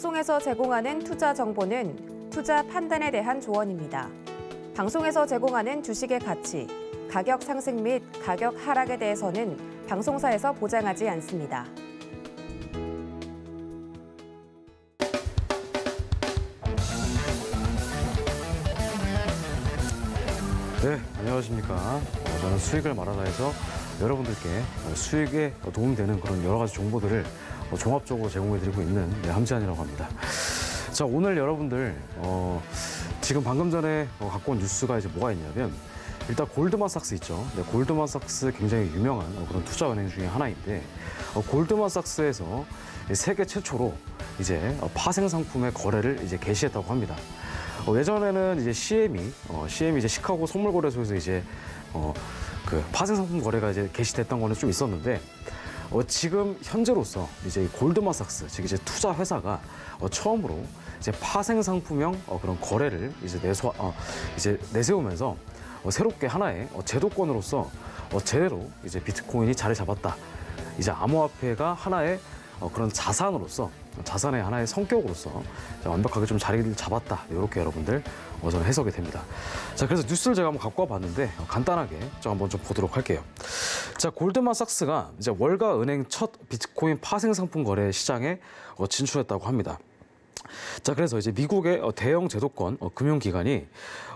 방송에서 제공하는 투자 정보는 투자 판단에 대한 조언입니다. 방송에서 제공하는 주식의 가치, 가격 상승 및 가격 하락에 대해서는 방송사에서 보장하지 않습니다. 네, 안녕하십니까. 어, 저는 수익을 말하다 해서 여러분들께 수익에 도움되는 그런 여러 가지 정보들을 뭐 종합적으로 제공해드리고 있는 네, 함지안이라고 합니다. 자 오늘 여러분들 어, 지금 방금 전에 뭐 갖고 온 뉴스가 이제 뭐가 있냐면 일단 골드만삭스 있죠. 네, 골드만삭스 굉장히 유명한 어, 그런 투자 은행 중의 하나인데 어, 골드만삭스에서 세계 최초로 이제 어, 파생 상품의 거래를 이제 개시했다고 합니다. 어, 예전에는 이제 CM이 e, 어, CM이 e 이제 시카고 선물거래소에서 이제 어, 그 파생 상품 거래가 이제 개시됐던 거는 좀 있었는데 어, 지금 현재로서 이제 골드마삭스즉 이제 투자 회사가 어, 처음으로 이제 파생 상품형 어, 그런 거래를 이제 내소 어, 이제 내세우면서 어, 새롭게 하나의 어, 제도권으로서 어, 제대로 이제 비트코인이 자리 잡았다. 이제 암호화폐가 하나의 어, 그런 자산으로서 자산의 하나의 성격으로서 완벽하게 좀 자리를 잡았다. 이렇게 여러분들 어, 저 해석이 됩니다. 자, 그래서 뉴스를 제가 한번 갖고 와봤는데 간단하게 좀 한번 좀 보도록 할게요. 자, 골드만삭스가 이제 월가 은행 첫 비트코인 파생 상품 거래 시장에 어, 진출했다고 합니다. 자, 그래서 이제 미국의 어, 대형 제도권 어, 금융기관이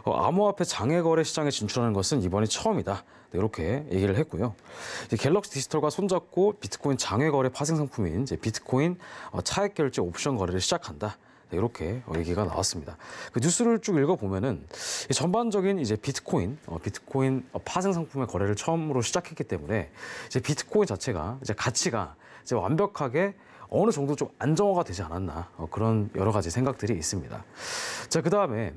어, 암호화폐 장외거래 시장에 진출하는 것은 이번이 처음이다. 네, 이렇게 얘기를 했고요. 갤럭시 디지털과 손잡고 비트코인 장외거래 파생 상품인 이제 비트코인 차액 결제 옵션 거래를 시작한다. 네, 이렇게 얘기가 나왔습니다. 그 뉴스를 쭉 읽어보면은 전반적인 이제 비트코인, 비트코인 파생 상품의 거래를 처음으로 시작했기 때문에 이제 비트코인 자체가 이제 가치가 이제 완벽하게 어느 정도 좀 안정화가 되지 않았나 어, 그런 여러 가지 생각들이 있습니다. 자그 다음에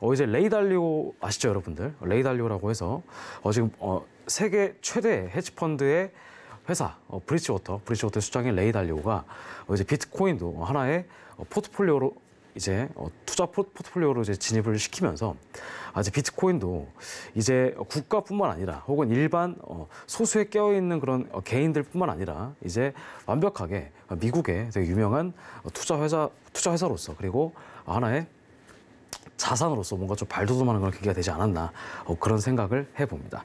어, 이제 레이달리오 아시죠 여러분들? 레이달리오라고 해서 어, 지금 어, 세계 최대 헤지펀드의 회사 어, 브릿지워터, 브릿지워터 수장인 레이달리오가 어, 이제 비트코인도 하나의 어, 포트폴리오로 이제 어, 투자 포트폴리오로 이제 진입을 시키면서 아제 비트코인도 이제 국가뿐만 아니라 혹은 일반 어, 소수에 깨어 있는 그런 어, 개인들뿐만 아니라 이제 완벽하게 미국의 되게 유명한 투자 회사 투자 회사로서 그리고 하나의 자산으로서 뭔가 좀 발돋움하는 그런 계기가 되지 않았나 그런 생각을 해봅니다.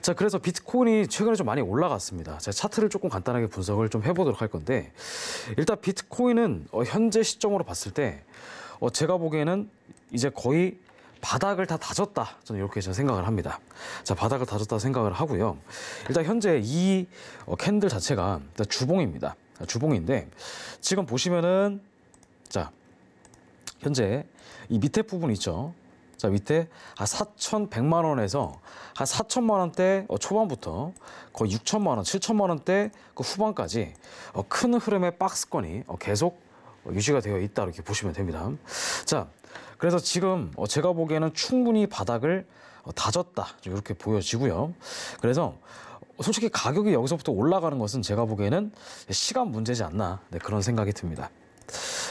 자 그래서 비트코인이 최근에 좀 많이 올라갔습니다. 제가 차트를 조금 간단하게 분석을 좀 해보도록 할 건데 일단 비트코인은 현재 시점으로 봤을 때 어, 제가 보기에는 이제 거의 바닥을 다 다졌다. 저는 이렇게 저는 생각을 합니다. 자, 바닥을 다졌다 생각을 하고요. 일단 현재 이 어, 캔들 자체가 주봉입니다. 아, 주봉인데 지금 보시면은 자, 현재 이 밑에 부분 있죠. 자, 밑에 한 4,100만 원에서 한 4천만 원대 어, 초반부터 거의 6천만 원, 7천만 원대 그 후반까지 어, 큰 흐름의 박스권이 계속 유지가 되어 있다 이렇게 보시면 됩니다. 자, 그래서 지금 어, 제가 보기에는 충분히 바닥을 어, 다졌다 이렇게 보여지고요. 그래서 어, 솔직히 가격이 여기서부터 올라가는 것은 제가 보기에는 시간 문제지 않나 네, 그런 생각이 듭니다.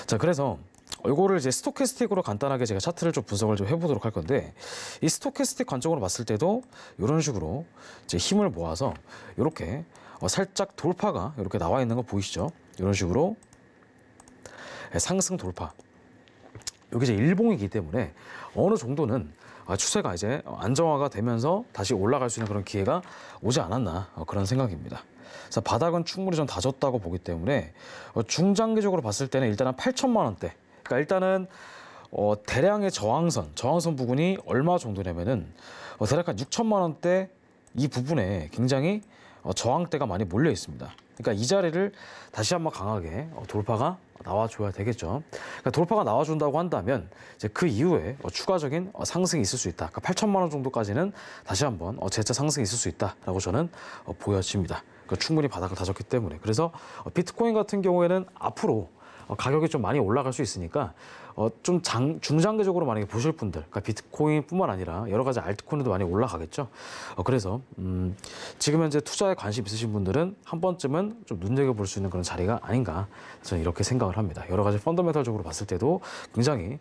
자, 그래서 이거를 이제 스토캐스틱으로 간단하게 제가 차트를 좀 분석을 좀 해보도록 할 건데 이 스토캐스틱 관점으로 봤을 때도 이런 식으로 이제 힘을 모아서 이렇게 살짝 돌파가 이렇게 나와 있는 거 보이시죠? 이런 식으로 상승 돌파. 여기 이제 일봉이기 때문에 어느 정도는 아, 추세가 이제 안정화가 되면서 다시 올라갈 수 있는 그런 기회가 오지 않았나 어, 그런 생각입니다. 그래서 바닥은 충분히 좀 다졌다고 보기 때문에 어, 중장기적으로 봤을 때는 일단은 8천만 원대. 그러니까 일단은 어, 대량의 저항선, 저항선 부분이 얼마 정도냐면은 어, 대략 한 6천만 원대 이 부분에 굉장히 어, 저항대가 많이 몰려 있습니다. 그러니까 이 자리를 다시 한번 강하게 어, 돌파가 나와줘야 되겠죠. 그러니까 돌파가 나와준다고 한다면 이제 그 이후에 어, 추가적인 어, 상승이 있을 수 있다. 그러니까 8천만 원 정도까지는 다시 한번 어, 재차 상승이 있을 수 있다라고 저는 보여집니다. 그러니까 충분히 바닥을 다졌기 때문에 그래서 비트코인 같은 경우에는 앞으로 어, 가격이 좀 많이 올라갈 수 있으니까 어, 좀 장, 중장기적으로 만약에 보실 분들, 그러니까 비트코인뿐만 아니라 여러 가지 알트코인도 많이 올라가겠죠. 어, 그래서 음, 지금 현재 투자에 관심 있으신 분들은 한 번쯤은 좀 눈여겨 볼 수 있는 그런 자리가 아닌가 저는 이렇게 생각을 합니다. 여러 가지 펀더멘탈적으로 봤을 때도 굉장히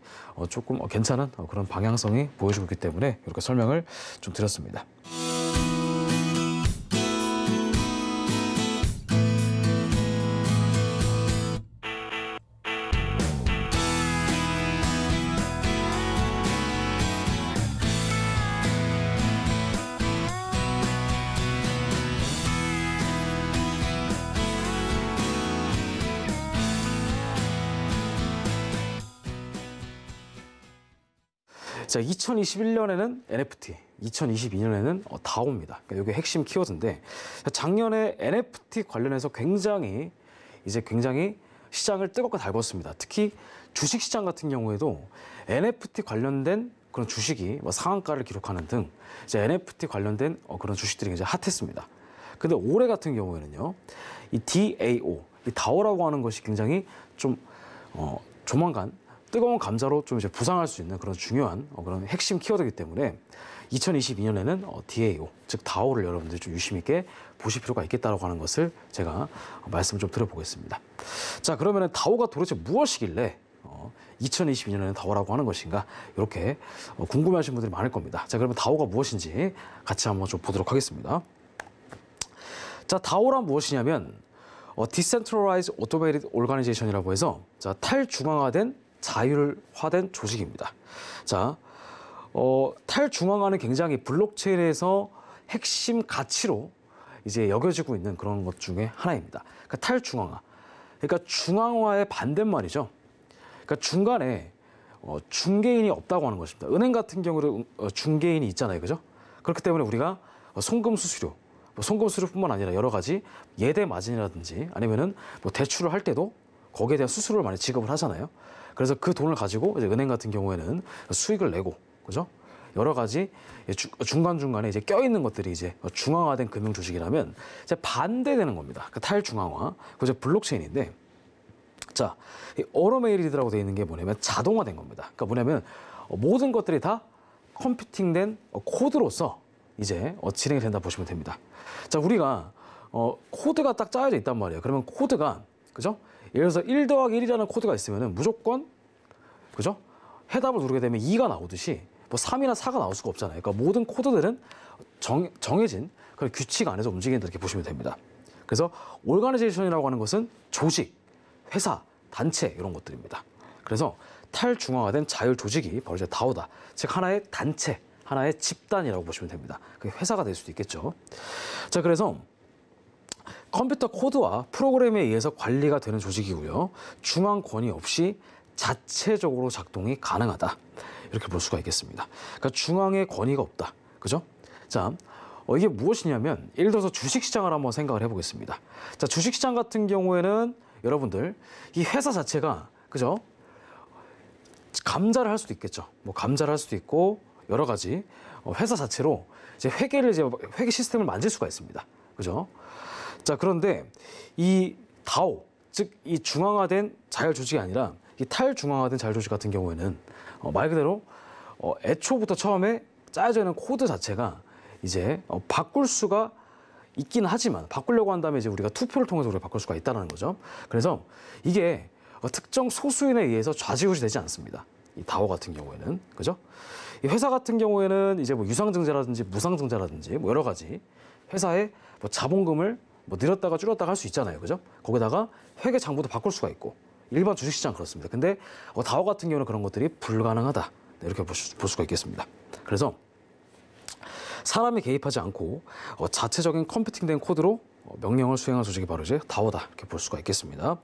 조금 괜찮은 그런 방향성이 보여주고 있기 때문에 이렇게 설명을 좀 드렸습니다. 자, 2021년에는 NFT, 2022년에는 다오입니다. 그러니까 이게 핵심 키워드인데 작년에 NFT 관련해서 굉장히 이제 굉장히 시장을 뜨겁게 달궜습니다. 특히 주식 시장 같은 경우에도 NFT 관련된 그런 주식이 뭐 상한가를 기록하는 등 이제 NFT 관련된 어, 그런 주식들이 이제 핫했습니다. 근데 올해 같은 경우에는요, 이 DAO, 이 d a 라고 하는 것이 굉장히 좀 어, 조만간 뜨거운 감자로 좀 이제 부상할 수 있는 그런 중요한 어, 그런 핵심 키워드이기 때문에 2022년에는 어, DAO 즉 다오를 여러분들이 좀 유심 있게 보실 필요가 있겠다라고 하는 것을 제가 말씀을 좀 드려보겠습니다. 자 그러면은 다오가 도대체 무엇이길래 2022년에는 어, 다오라고 하는 것인가 이렇게 어, 궁금해하신 분들이 많을 겁니다. 자 그러면 다오가 무엇인지 같이 한번 좀 보도록 하겠습니다. 자 다오란 무엇이냐면 어, Decentralized Automated Organization이라고 해서 자 탈중앙화된 자율화된 조직입니다. 자, 어, 탈중앙화는 굉장히 블록체인에서 핵심 가치로 이제 여겨지고 있는 그런 것 중에 하나입니다. 그러니까 탈중앙화. 그러니까 중앙화의 반대말이죠. 그러니까 중간에 어, 중개인이 없다고 하는 것입니다. 은행 같은 경우는 어, 중개인이 있잖아요. 그죠? 그렇기 때문에 우리가 송금 수수료, 뭐 송금 수수료뿐만 아니라 여러 가지 예대 마진이라든지 아니면은 뭐 대출을 할 때도 거기에 대한 수수료를 많이 지급을 하잖아요. 그래서 그 돈을 가지고 이제 은행 같은 경우에는 수익을 내고 그죠? 여러 가지 중간중간에 이제 껴있는 것들이 이제 중앙화된 금융 주식이라면 이제 반대되는 겁니다. 그 탈중앙화. 그제 블록체인인데 자, 어로메이리드라고 되어 있는 게 뭐냐면 자동화된 겁니다. 그러니까 뭐냐면 모든 것들이 다 컴퓨팅된 코드로서 이제 어, 진행이 된다 보시면 됩니다. 자, 우리가 어, 코드가 딱 짜여져 있단 말이에요. 그러면 코드가 그죠? 예를 들어서 1 더하기 1이라는 코드가 있으면 무조건 그죠? 해답을 누르게 되면 2가 나오듯이 뭐 3이나 4가 나올 수가 없잖아요. 그러니까 모든 코드들은 정, 정해진 그런 규칙 안에서 움직인다 이렇게 보시면 됩니다. 그래서 올가니제이션이라고 하는 것은 조직, 회사, 단체 이런 것들입니다. 그래서 탈중앙화된 자율 조직이 바로 이제 다오다. 즉 하나의 단체, 하나의 집단이라고 보시면 됩니다. 그게 회사가 될 수도 있겠죠. 자, 그래서 컴퓨터 코드와 프로그램에 의해서 관리가 되는 조직이고요. 중앙 권위 없이 자체적으로 작동이 가능하다. 이렇게 볼 수가 있겠습니다. 그러니까 중앙의 권위가 없다. 그죠? 자, 어, 이게 무엇이냐면 예를 들어서 주식시장을 한번 생각을 해보겠습니다. 자, 주식시장 같은 경우에는 여러분들 이 회사 자체가 그죠? 감자를 할 수도 있겠죠. 뭐 감자를 할 수도 있고 여러 가지 어, 회사 자체로 이제 회계를 이제 회계 시스템을 만질 수가 있습니다. 그죠? 자, 그런데 이 다오, 즉 이 중앙화된 자율 조직이 아니라 이 탈중앙화된 자율 조직 같은 경우에는 어, 말 그대로 어, 애초부터 처음에 짜여져 있는 코드 자체가 이제 어, 바꿀 수가 있긴 하지만 바꾸려고 한다면 이제 우리가 투표를 통해서 우리가 바꿀 수가 있다는 거죠. 그래서 이게 어, 특정 소수인에 의해서 좌지우지 되지 않습니다. 이 다오 같은 경우에는 그죠? 이 회사 같은 경우에는 이제 뭐 유상증자라든지 무상증자라든지 뭐 여러 가지 회사의 뭐 자본금을 뭐 늘었다가 줄었다가 할 수 있잖아요. 그죠? 거기다가 회계 장부도 바꿀 수가 있고 일반 주식시장 그렇습니다. 근데 어, 뭐 다오 같은 경우는 그런 것들이 불가능하다. 네, 이렇게 볼, 수, 볼 수가 있겠습니다. 그래서 사람이 개입하지 않고 어, 자체적인 컴퓨팅된 코드로 어, 명령을 수행한 조직이 바로 이제 다오다 이렇게 볼 수가 있겠습니다.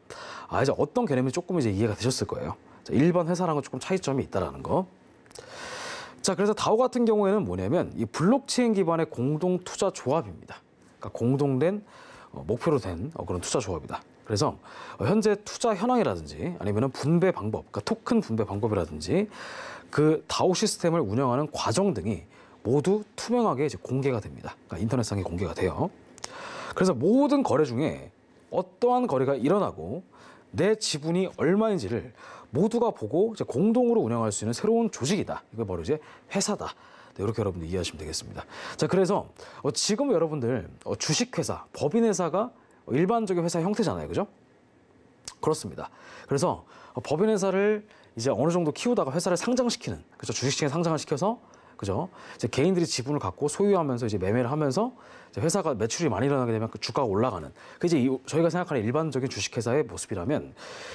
아 이제 어떤 개념이 조금 이제 이해가 되셨을 거예요. 자, 일반 회사랑은 조금 차이점이 있다라는 거. 자 그래서 다오 같은 경우에는 뭐냐면 이 블록체인 기반의 공동 투자 조합입니다. 그러니까 공동된 어, 목표로 된 어, 그런 투자 조합이다. 그래서 어, 현재 투자 현황이라든지 아니면 분배 방법, 그러니까 토큰 분배 방법이라든지 그 다오 시스템을 운영하는 과정 등이 모두 투명하게 이제 공개가 됩니다. 그러니까 인터넷상에 공개가 돼요. 그래서 모든 거래 중에 어떠한 거래가 일어나고 내 지분이 얼마인지를 모두가 보고 이제 공동으로 운영할 수 있는 새로운 조직이다. 이걸 바로 이제 회사다. 네, 이렇게 여러분들 이해하시면 되겠습니다. 자, 그래서 어, 지금 여러분들 어, 주식회사, 법인회사가 일반적인 회사 형태잖아요. 그죠? 그렇습니다. 그래서 어, 법인회사를 이제 어느 정도 키우다가 회사를 상장시키는, 그죠? 주식시장에 상장을 시켜서 그죠? 이제 개인들이 지분을 갖고 소유하면서 이제 매매를 하면서 이제 회사가 매출이 많이 일어나게 되면 그 주가가 올라가는. 그 이제 이, 저희가 생각하는 일반적인 주식회사의 모습이라면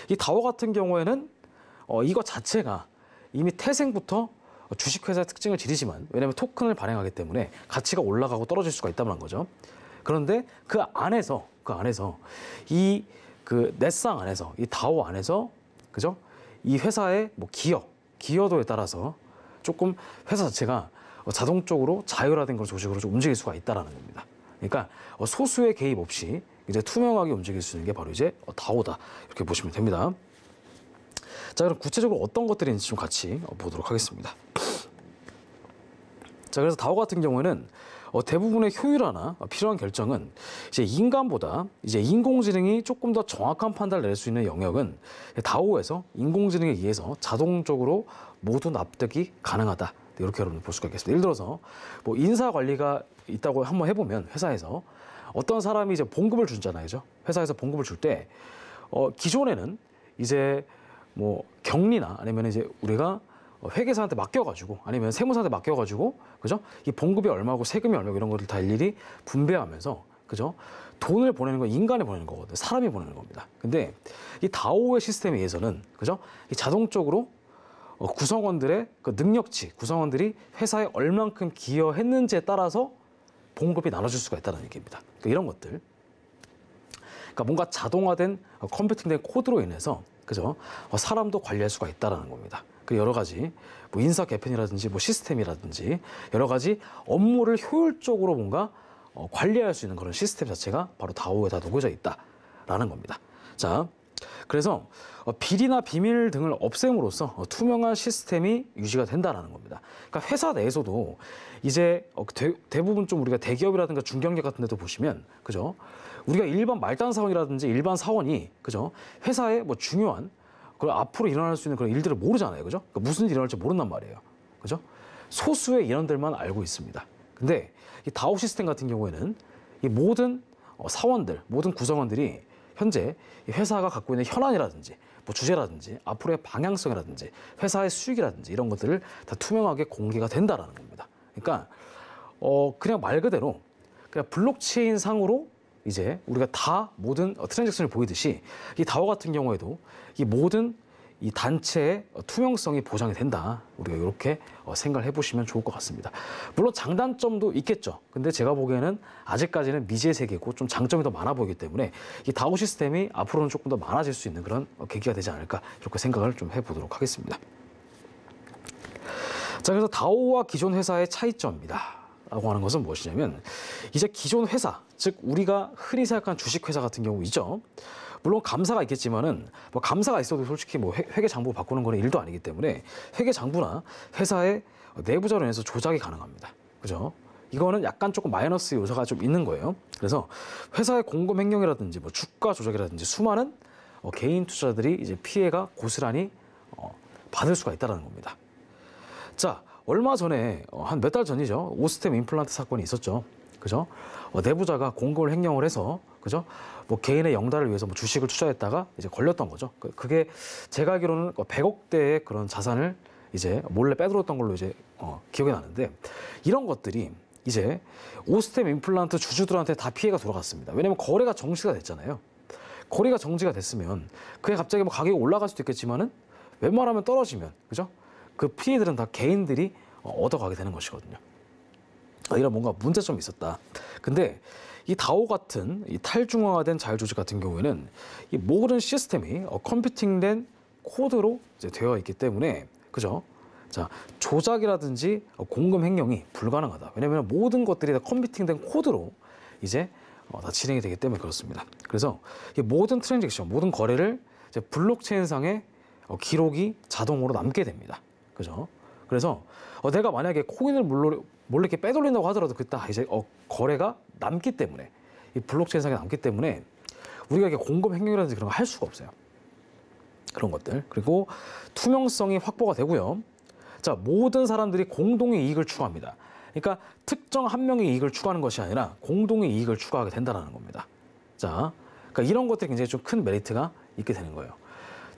이 다워 같은 경우에는 어, 이거 자체가 이미 태생부터 주식회사의 특징을 지르지만 왜냐하면 토큰을 발행하기 때문에 가치가 올라가고 떨어질 수가 있다는 거죠. 그런데 그 안에서 그 안에서 이그 넷상 안에서 이 다오 안에서 그죠? 이 회사의 뭐 기여 기여도에 따라서 조금 회사 자체가 자동적으로 자율화된 걸 조직으로 좀 움직일 수가 있다라는 겁니다. 그러니까 어, 소수의 개입 없이 이제 투명하게 움직일 수 있는 게 바로 이제 어, 다오다 이렇게 보시면 됩니다. 자 그럼 구체적으로 어떤 것들이 있는지 좀 같이 어, 보도록 하겠습니다. 자, 그래서 다오 같은 경우에는 어, 대부분의 효율화나 필요한 결정은 이제 인간보다 이제 인공지능이 조금 더 정확한 판단을 낼 수 있는 영역은 다오에서 인공지능에 의해서 자동적으로 모두 납득이 가능하다. 이렇게 여러분 볼 수가 있겠습니다. 예를 들어서 뭐 인사 관리가 있다고 한번 해보면 회사에서 어떤 사람이 이제 봉급을 주잖아요, 회사에서 봉급을 줄때 어, 기존에는 이제 뭐 격리나 아니면 이제 우리가 회계사한테 맡겨가지고 아니면 세무사한테 맡겨가지고 그죠? 이 봉급이 얼마고 세금이 얼마고 이런 것들 다 일일이 분배하면서 그죠? 돈을 보내는 건 인간이 보내는 거거든요. 사람이 보내는 겁니다. 근데 이 다오의 시스템에 의해서는 그죠? 이 자동적으로 어, 구성원들의 그 능력치, 구성원들이 회사에 얼만큼 기여했는지에 따라서 봉급이 나눠질 수가 있다는 얘기입니다. 그러니까 이런 것들. 그러니까 뭔가 자동화된 어, 컴퓨팅된 코드로 인해서 그죠? 어, 사람도 관리할 수가 있다는 겁니다. 그 여러 가지 뭐 인사 개편이라든지 뭐 시스템이라든지 여러 가지 업무를 효율적으로 뭔가 어, 관리할 수 있는 그런 시스템 자체가 바로 다오에 다 녹여져 있다라는 겁니다. 자, 그래서 어, 비리나 비밀 등을 없앰으로써 어, 투명한 시스템이 유지가 된다라는 겁니다. 그러니까 회사 내에서도 이제 어, 대, 부분좀 우리가 대기업이라든가 중견기업 같은 데도 보시면 그죠? 우리가 일반 말단 사원이라든지 일반 사원이 그죠? 회사의 뭐 중요한 그리고 앞으로 일어날 수 있는 그런 일들을 모르잖아요. 그죠? 그러니까 무슨 일이 일어날지 모른단 말이에요. 그죠? 소수의 인원들만 알고 있습니다. 근데 이 다오 시스템 같은 경우에는 이 모든 어, 사원들, 모든 구성원들이 현재 회사가 갖고 있는 현안이라든지 뭐 주제라든지 앞으로의 방향성이라든지 회사의 수익이라든지 이런 것들을 다 투명하게 공개가 된다라는 겁니다. 그러니까 어 그냥 말 그대로 그냥 블록체인 상으로 이제 우리가 다 모든 트랜잭션을 보이듯이 이 다오 같은 경우에도 이 모든 이 단체의 투명성이 보장이 된다. 우리가 이렇게 어, 생각을 해보시면 좋을 것 같습니다. 물론 장단점도 있겠죠. 근데 제가 보기에는 아직까지는 미지의 세계고 좀 장점이 더 많아 보이기 때문에 이 다오 시스템이 앞으로는 조금 더 많아질 수 있는 그런 어, 계기가 되지 않을까 이렇게 생각을 좀 해보도록 하겠습니다. 자, 그래서 다오와 기존 회사의 차이점입니다. 라고 하는 것은 무엇이냐면 이제 기존 회사, 즉 우리가 흔히 생각한 주식회사 같은 경우 이죠 물론 감사가 있겠지만은 뭐 감사가 있어도 솔직히 뭐 회, 회계 장부 바꾸는 거는 일도 아니기 때문에 회계 장부나 회사의 내부자로 인해서 조작이 가능합니다. 그죠? 이거는 약간 조금 마이너스 요소가 좀 있는 거예요. 그래서 회사의 공금 횡령이라든지 뭐 주가 조작이라든지 수많은 어, 개인 투자들이 이제 피해가 고스란히 어, 받을 수가 있다는 겁니다. 자, 얼마 전에 어, 한몇 달 전이죠. 오스템 임플란트 사건이 있었죠. 그죠? 어, 내부자가 공고를 횡령을 해서 그죠? 뭐 개인의 영달을 위해서 뭐 주식을 투자했다가 이제 걸렸던 거죠. 그, 그게 제가 알기로는 100억대의 어, 그런 자산을 이제 몰래 빼들었던 걸로 이제 어, 기억이 나는데 이런 것들이 이제 오스템 임플란트 주주들한테 다 피해가 돌아갔습니다. 왜냐면 거래가 정지가 됐잖아요. 거래가 정지가 됐으면 그게 갑자기 뭐 가격이 올라갈 수도 있겠지만은 웬만하면 떨어지면 그죠? 그 피해들은 다 개인들이 어, 얻어가게 되는 것이거든요. 아, 이런 뭔가 문제점이 있었다. 근데 이 다오 같은 이탈중화된 자율조직 같은 경우에는 이 모든 시스템이 어, 컴퓨팅된 코드로 되어 있기 때문에 그죠? 자 조작이라든지 어, 공금 행령이 불가능하다. 왜냐하면 모든 것들이 다 컴퓨팅된 코드로 이제 다 진행이 되기 때문에 그렇습니다. 그래서 모든 트랜잭션, 모든 거래를 블록체인상의 기록이 자동으로 남게 됩니다. 그죠? 그래서 어, 내가 만약에 코인을 몰래, 몰래 이렇게 빼돌린다고 하더라도 그때 이제 어, 거래가 남기 때문에 이 블록체인상에 남기 때문에 우리가 이게 공급 행위라든지 그런 거 할 수가 없어요. 그런 것들 그리고 투명성이 확보가 되고요. 자 모든 사람들이 공동의 이익을 추구합니다. 그러니까 특정 한 명의 이익을 추구하는 것이 아니라 공동의 이익을 추구하게 된다라는 겁니다. 자, 그러니까 이런 것들이 굉장히 좀 큰 메리트가 있게 되는 거예요.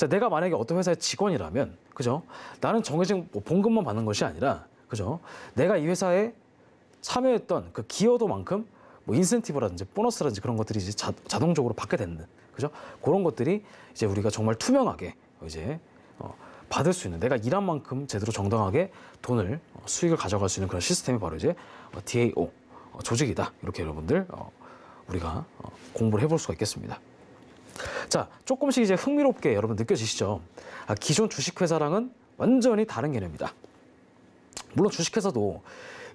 자, 내가 만약에 어떤 회사의 직원이라면, 그죠? 나는 정해진 뭐 봉급만 받는 것이 아니라, 그죠? 내가 이 회사에 참여했던 그 기여도만큼 뭐 인센티브라든지 보너스라든지 그런 것들이 이제 자, 자동적으로 받게 되는, 그죠? 그런 것들이 이제 우리가 정말 투명하게 이제 어, 받을 수 있는 내가 일한 만큼 제대로 정당하게 돈을 어, 수익을 가져갈 수 있는 그런 시스템이 바로 이제 어, DAO 어, 조직이다 이렇게 여러분들 어, 우리가 어, 공부를 해볼 수가 있겠습니다. 자, 조금씩 이제 흥미롭게 여러분 느껴지시죠? 아, 기존 주식회사랑은 완전히 다른 개념입니다. 물론 주식회사도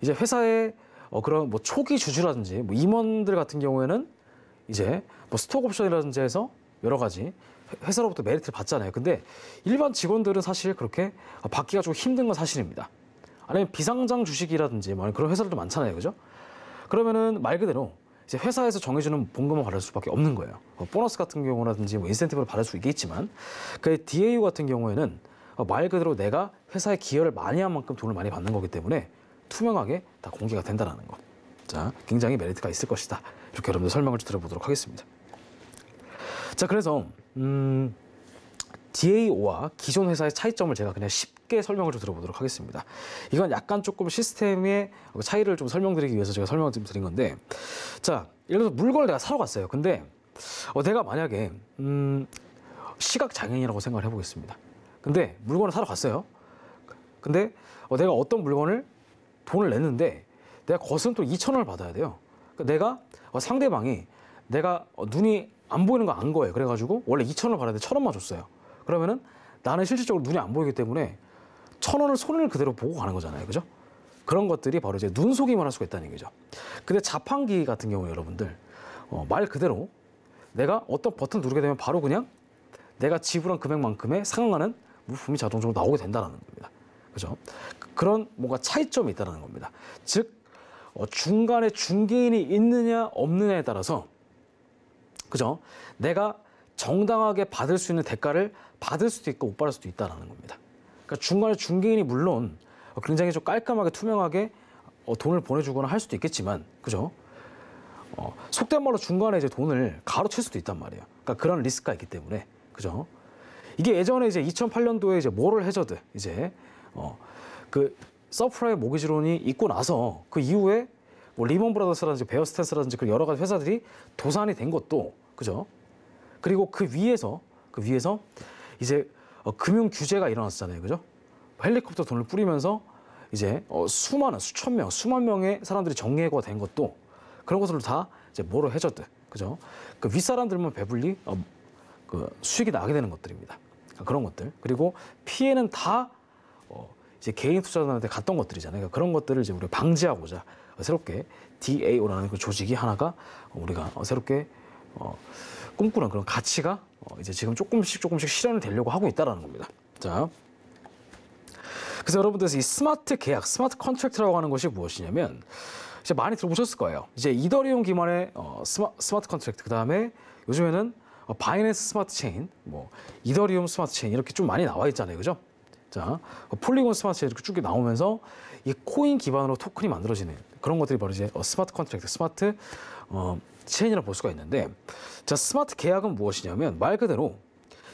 이제 회사의 어, 그런 뭐 초기 주주라든지 뭐 임원들 같은 경우에는 이제 뭐 스톡옵션이라든지 해서 여러 가지 회사로부터 메리트를 받잖아요. 근데 일반 직원들은 사실 그렇게 받기가 좀 힘든 건 사실입니다. 아니면 비상장 주식이라든지 뭐 그런 회사들도 많잖아요. 그죠? 그러면은 말 그대로 이제 회사에서 정해주는 봉급만 받을 수밖에 없는 거예요. 뭐 보너스 같은 경우라든지 뭐 인센티브를 받을 수 있겠지만 그 DAU 같은 경우에는 어, 말 그대로 내가 회사에 기여를 많이 한 만큼 돈을 많이 받는 거기 때문에 투명하게 다 공개가 된다는 거. 자, 굉장히 메리트가 있을 것이다. 이렇게 여러분들 설명을 드려보도록 하겠습니다. 자, 그래서 음. DAO와 기존 회사의 차이점을 제가 그냥 쉽게 설명을 좀 들어보도록 하겠습니다. 이건 약간 조금 시스템의 차이를 좀 설명드리기 위해서 제가 설명을 좀 드린 건데 자, 예를 들어서 물건을 내가 사러 갔어요. 근데 어, 내가 만약에 음, 시각장애인이라고 생각을 해보겠습니다. 근데 물건을 사러 갔어요. 근데 어, 내가 어떤 물건을 돈을 냈는데 내가 그것은 또 2천 원을 받아야 돼요. 그러니까 내가 어, 상대방이 내가 어, 눈이 안 보이는 거 안 거예요. 그래가지고 원래 2천 원을 받았는데 천 원만 줬어요. 그러면은 나는 실질적으로 눈이 안 보이기 때문에 천 원을 손을 그대로 보고 가는 거잖아요. 그죠? 그런 것들이 바로 이제 눈 속임을 할 수가 있다는 얘기죠. 근데 자판기 같은 경우에 여러분들 어, 말 그대로 내가 어떤 버튼 누르게 되면 바로 그냥 내가 지불한 금액만큼의 상응하는 물품이 자동적으로 나오게 된다는 겁니다. 그죠? 그런 뭔가 차이점이 있다는 겁니다. 즉, 어, 중간에 중개인이 있느냐 없느냐에 따라서 그죠? 내가 정당하게 받을 수 있는 대가를 받을 수도 있고 못 받을 수도 있다라는 겁니다. 그러니까 중간에 중개인이 물론 굉장히 좀 깔끔하게 투명하게 어, 돈을 보내주거나 할 수도 있겠지만, 그죠? 어, 속된 말로 중간에 이제 돈을 가로챌 수도 있단 말이에요. 그러니까 그런 리스크가 있기 때문에, 그죠? 이게 예전에 이제 2008년도에 이제 모럴 해저드 이제 어, 그서프라이 모기지론이 있고 나서 그 이후에 뭐 리먼 브라더스라든지 베어스탠스라든지 그 여러 가지 회사들이 도산이 된 것도 그죠? 그리고 그 위에서 그 위에서 이제 어, 금융 규제가 일어났잖아요. 그죠? 헬리콥터 돈을 뿌리면서 이제 어, 수많은 수천 명, 수만 명의 사람들이 정리해고가 된 것도 그런 것으로 다 이제 뭐로 해줬대. 그죠? 그 윗사람들만 배불리 어, 그 수익이 나게 되는 것들입니다. 그 그런 것들. 그리고 피해는 다 어, 이제 개인 투자자한테 갔던 것들이잖아요. 그러니까 그런 것들을 이제 우리가 방지하고자 새롭게 DAO라는 그 조직이 하나가 우리가 새롭게 어, 꿈꾸는 그런 가치가 어, 이제 지금 조금씩 조금씩 실현이 되려고 하고 있다는 겁니다. 자. 그래서 여러분들이 스마트 계약, 스마트 컨트랙트라고 하는 것이 무엇이냐면 이제 많이 들어보셨을 거예요. 이제 이더리움 기반의 어, 스마, 스마트 컨트랙트, 그 다음에 요즘에는 어, 바이낸스 스마트 체인, 뭐 이더리움 스마트 체인 이렇게 좀 많이 나와 있잖아요, 그죠? 자, 어, 폴리곤 스마트 체인 이렇게 쭉 나오면서 이 코인 기반으로 토큰이 만들어지는 그런 것들이 바로 이제 어, 스마트 컨트랙트, 스마트 어, 체인이라 볼 수가 있는데 자 스마트 계약은 무엇이냐면 말 그대로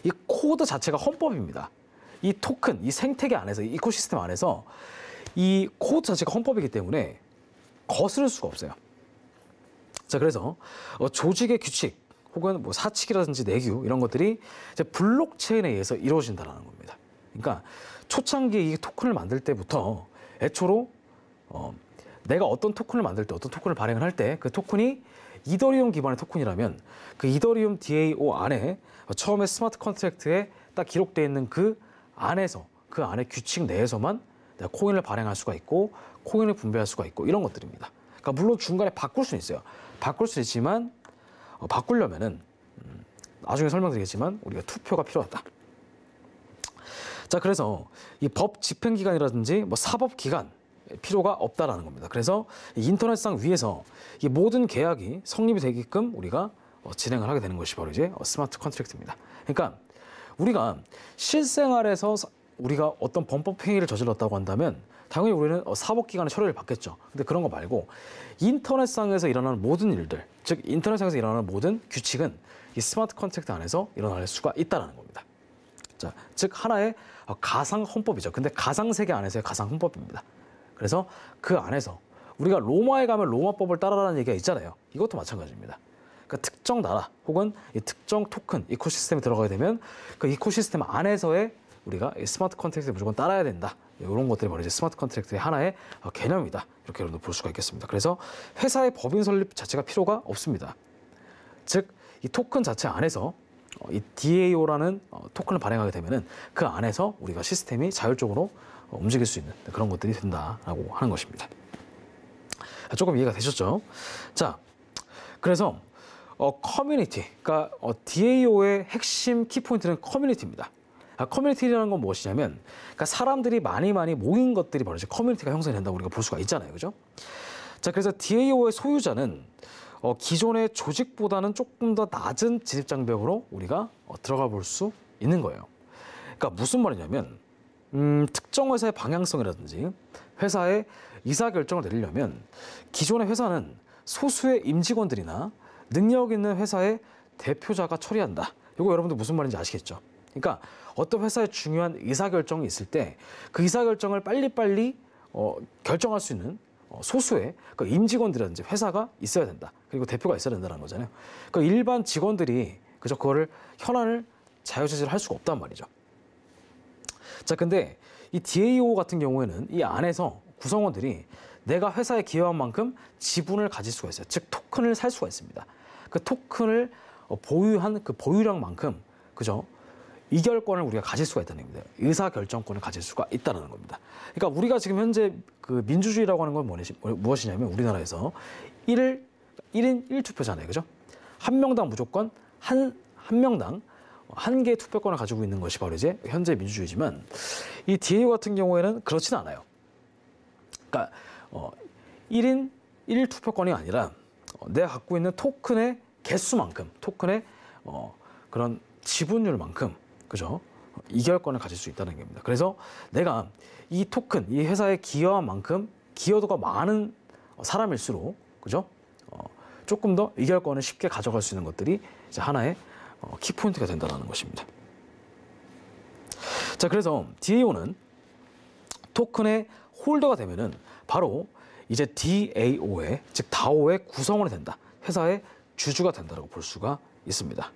이 코드 자체가 헌법입니다. 이 토큰, 이 생태계 안에서, 이 이코시스템 안에서 이 코드 자체가 헌법이기 때문에 거스를 수가 없어요. 자 그래서 어, 조직의 규칙 혹은 뭐 사칙이라든지 내규 이런 것들이 이제 블록체인에 의해서 이루어진다는 겁니다. 그러니까 초창기에 이 토큰을 만들 때부터 애초로 어, 내가 어떤 토큰을 만들 때 어떤 토큰을 발행을 할 때 그 토큰이 이더리움 기반의 토큰이라면 그 이더리움 DAO 안에 처음에 스마트 컨트랙트에 딱 기록돼 있는 그 안에서 그 안에 규칙 내에서만 내가 코인을 발행할 수가 있고 코인을 분배할 수가 있고 이런 것들입니다. 그러니까 물론 중간에 바꿀 수는 있어요. 바꿀 수 있지만 어, 바꾸려면은 음, 나중에 설명드리겠지만 우리가 투표가 필요하다. 자 그래서 이 법 집행기관이라든지 뭐 사법기관 필요가 없다라는 겁니다. 그래서 인터넷상 위에서 이 모든 계약이 성립이 되게끔 우리가 어, 진행을 하게 되는 것이 바로 이제 어, 스마트 컨트랙트입니다. 그러니까 우리가 실생활에서 우리가 어떤 범법 행위를 저질렀다고 한다면 당연히 우리는 어, 사법기관의 처리를 받겠죠. 근데 그런 거 말고 인터넷상에서 일어나는 모든 일들, 즉 인터넷상에서 일어나는 모든 규칙은 이 스마트 컨트랙트 안에서 일어날 수가 있다라는 겁니다. 자, 즉 하나의 어, 가상 헌법이죠. 근데 가상 세계 안에서의 가상 헌법입니다. 그래서 그 안에서 우리가 로마에 가면 로마법을 따라라는 얘기가 있잖아요. 이것도 마찬가지입니다. 그러니까 특정 나라 혹은 이 특정 토큰 이코시스템에 들어가게 되면 그 이코시스템 안에서의 우리가 스마트 컨트랙트 무조건 따라야 된다. 이런 것들이 바로 이제 스마트 컨트랙트의 하나의 개념이다. 이렇게 여러분들 볼 수가 있겠습니다. 그래서 회사의 법인 설립 자체가 필요가 없습니다. 즉, 이 토큰 자체 안에서 어, 이 DAO라는 어, 토큰을 발행하게 되면은 그 안에서 우리가 시스템이 자율적으로 움직일 수 있는 그런 것들이 된다라고 하는 것입니다. 조금 이해가 되셨죠? 자, 그래서 어, 커뮤니티, 그러니까 어, DAO의 핵심 키포인트는 커뮤니티입니다. 아, 커뮤니티라는 건 무엇이냐면, 그러니까 사람들이 많이 많이 모인 것들이 바로 이제 커뮤니티가 형성이 된다고 우리가 볼 수가 있잖아요, 그죠? 자, 그래서 DAO의 소유자는 어, 기존의 조직보다는 조금 더 낮은 진입장벽으로 우리가 어, 들어가 볼 수 있는 거예요. 그러니까 무슨 말이냐면 음, 특정 회사의 방향성이라든지 회사의 이사 결정을 내리려면 기존의 회사는 소수의 임직원들이나 능력 있는 회사의 대표자가 처리한다. 이거 여러분들 무슨 말인지 아시겠죠? 그러니까 어떤 회사의 중요한 의사결정이 있을 때 그 의사결정을 빨리빨리 어, 결정할 수 있는 어, 소수의 그 임직원들이라든지 회사가 있어야 된다. 그리고 대표가 있어야 된다는 거잖아요. 그 일반 직원들이 그저 그거를 현안을 자유제재를 할 수가 없단 말이죠. 자, 근데 이 DAO 같은 경우에는 이 안에서 구성원들이 내가 회사에 기여한 만큼 지분을 가질 수가 있어요. 즉 토큰을 살 수가 있습니다. 그 토큰을 어, 보유한 그 보유량만큼 그죠? 이결권을 우리가 가질 수가 있다는 겁니다. 의사 결정권을 가질 수가 있다는 겁니다. 그러니까 우리가 지금 현재 그 민주주의라고 하는 건 뭐시, 무엇이냐면 우리나라에서 1일 1인 1투표잖아요. 그죠? 한 명당 무조건 한, 한 명당 한 개의 투표권을 가지고 있는 것이 바로 이제 현재 민주주의지만 이 DAO 같은 경우에는 그렇진 않아요. 그러니까 어, 1인 1 투표권이 아니라 어, 내가 갖고 있는 토큰의 개수만큼 토큰의 어, 그런 지분율만큼 그죠? 이결권을 가질 수 있다는 겁니다. 그래서 내가 이 토큰, 이 회사에 기여한 만큼 기여도가 많은 사람일수록 그죠? 어, 조금 더 이결권을 쉽게 가져갈 수 있는 것들이 하나의 키포인트가 어, 된다는 것입니다. 자, 그래서 DAO는 토큰의 홀더가 되면은 바로 이제 DAO의 즉 DAO의 구성원이 된다. 회사의 주주가 된다라고 볼 수가 있습니다.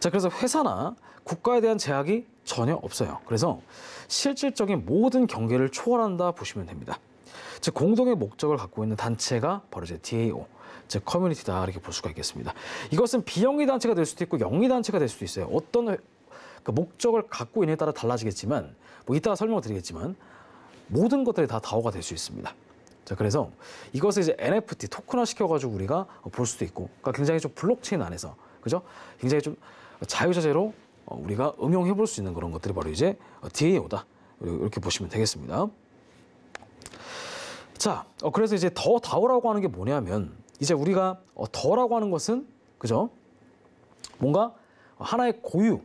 자, 그래서 회사나 국가에 대한 제약이 전혀 없어요. 그래서 실질적인 모든 경계를 초월한다 보시면 됩니다. 즉 공동의 목적을 갖고 있는 단체가 바로 이제 DAO. 즉 커뮤니티다 이렇게 볼 수가 있겠습니다. 이것은 비영리 단체가 될 수도 있고 영리 단체가 될 수도 있어요. 어떤 그 목적을 갖고 있는냐에 따라 달라지겠지만 뭐 이따가 설명드리겠지만 모든 것들이 다 다오가 될 수 있습니다. 자 그래서 이것을 이제 NFT 토큰화 시켜가지고 우리가 볼 수도 있고 그러니까 굉장히 좀 블록체인 안에서 그죠? 굉장히 좀 자유자재로 어, 우리가 응용해 볼 수 있는 그런 것들이 바로 이제 DAO다 이렇게 보시면 되겠습니다. 자, 어, 그래서 이제 더 다오라고 하는 게 뭐냐면 이제 우리가 어, 더라고 하는 것은 그죠? 뭔가 하나의 고유,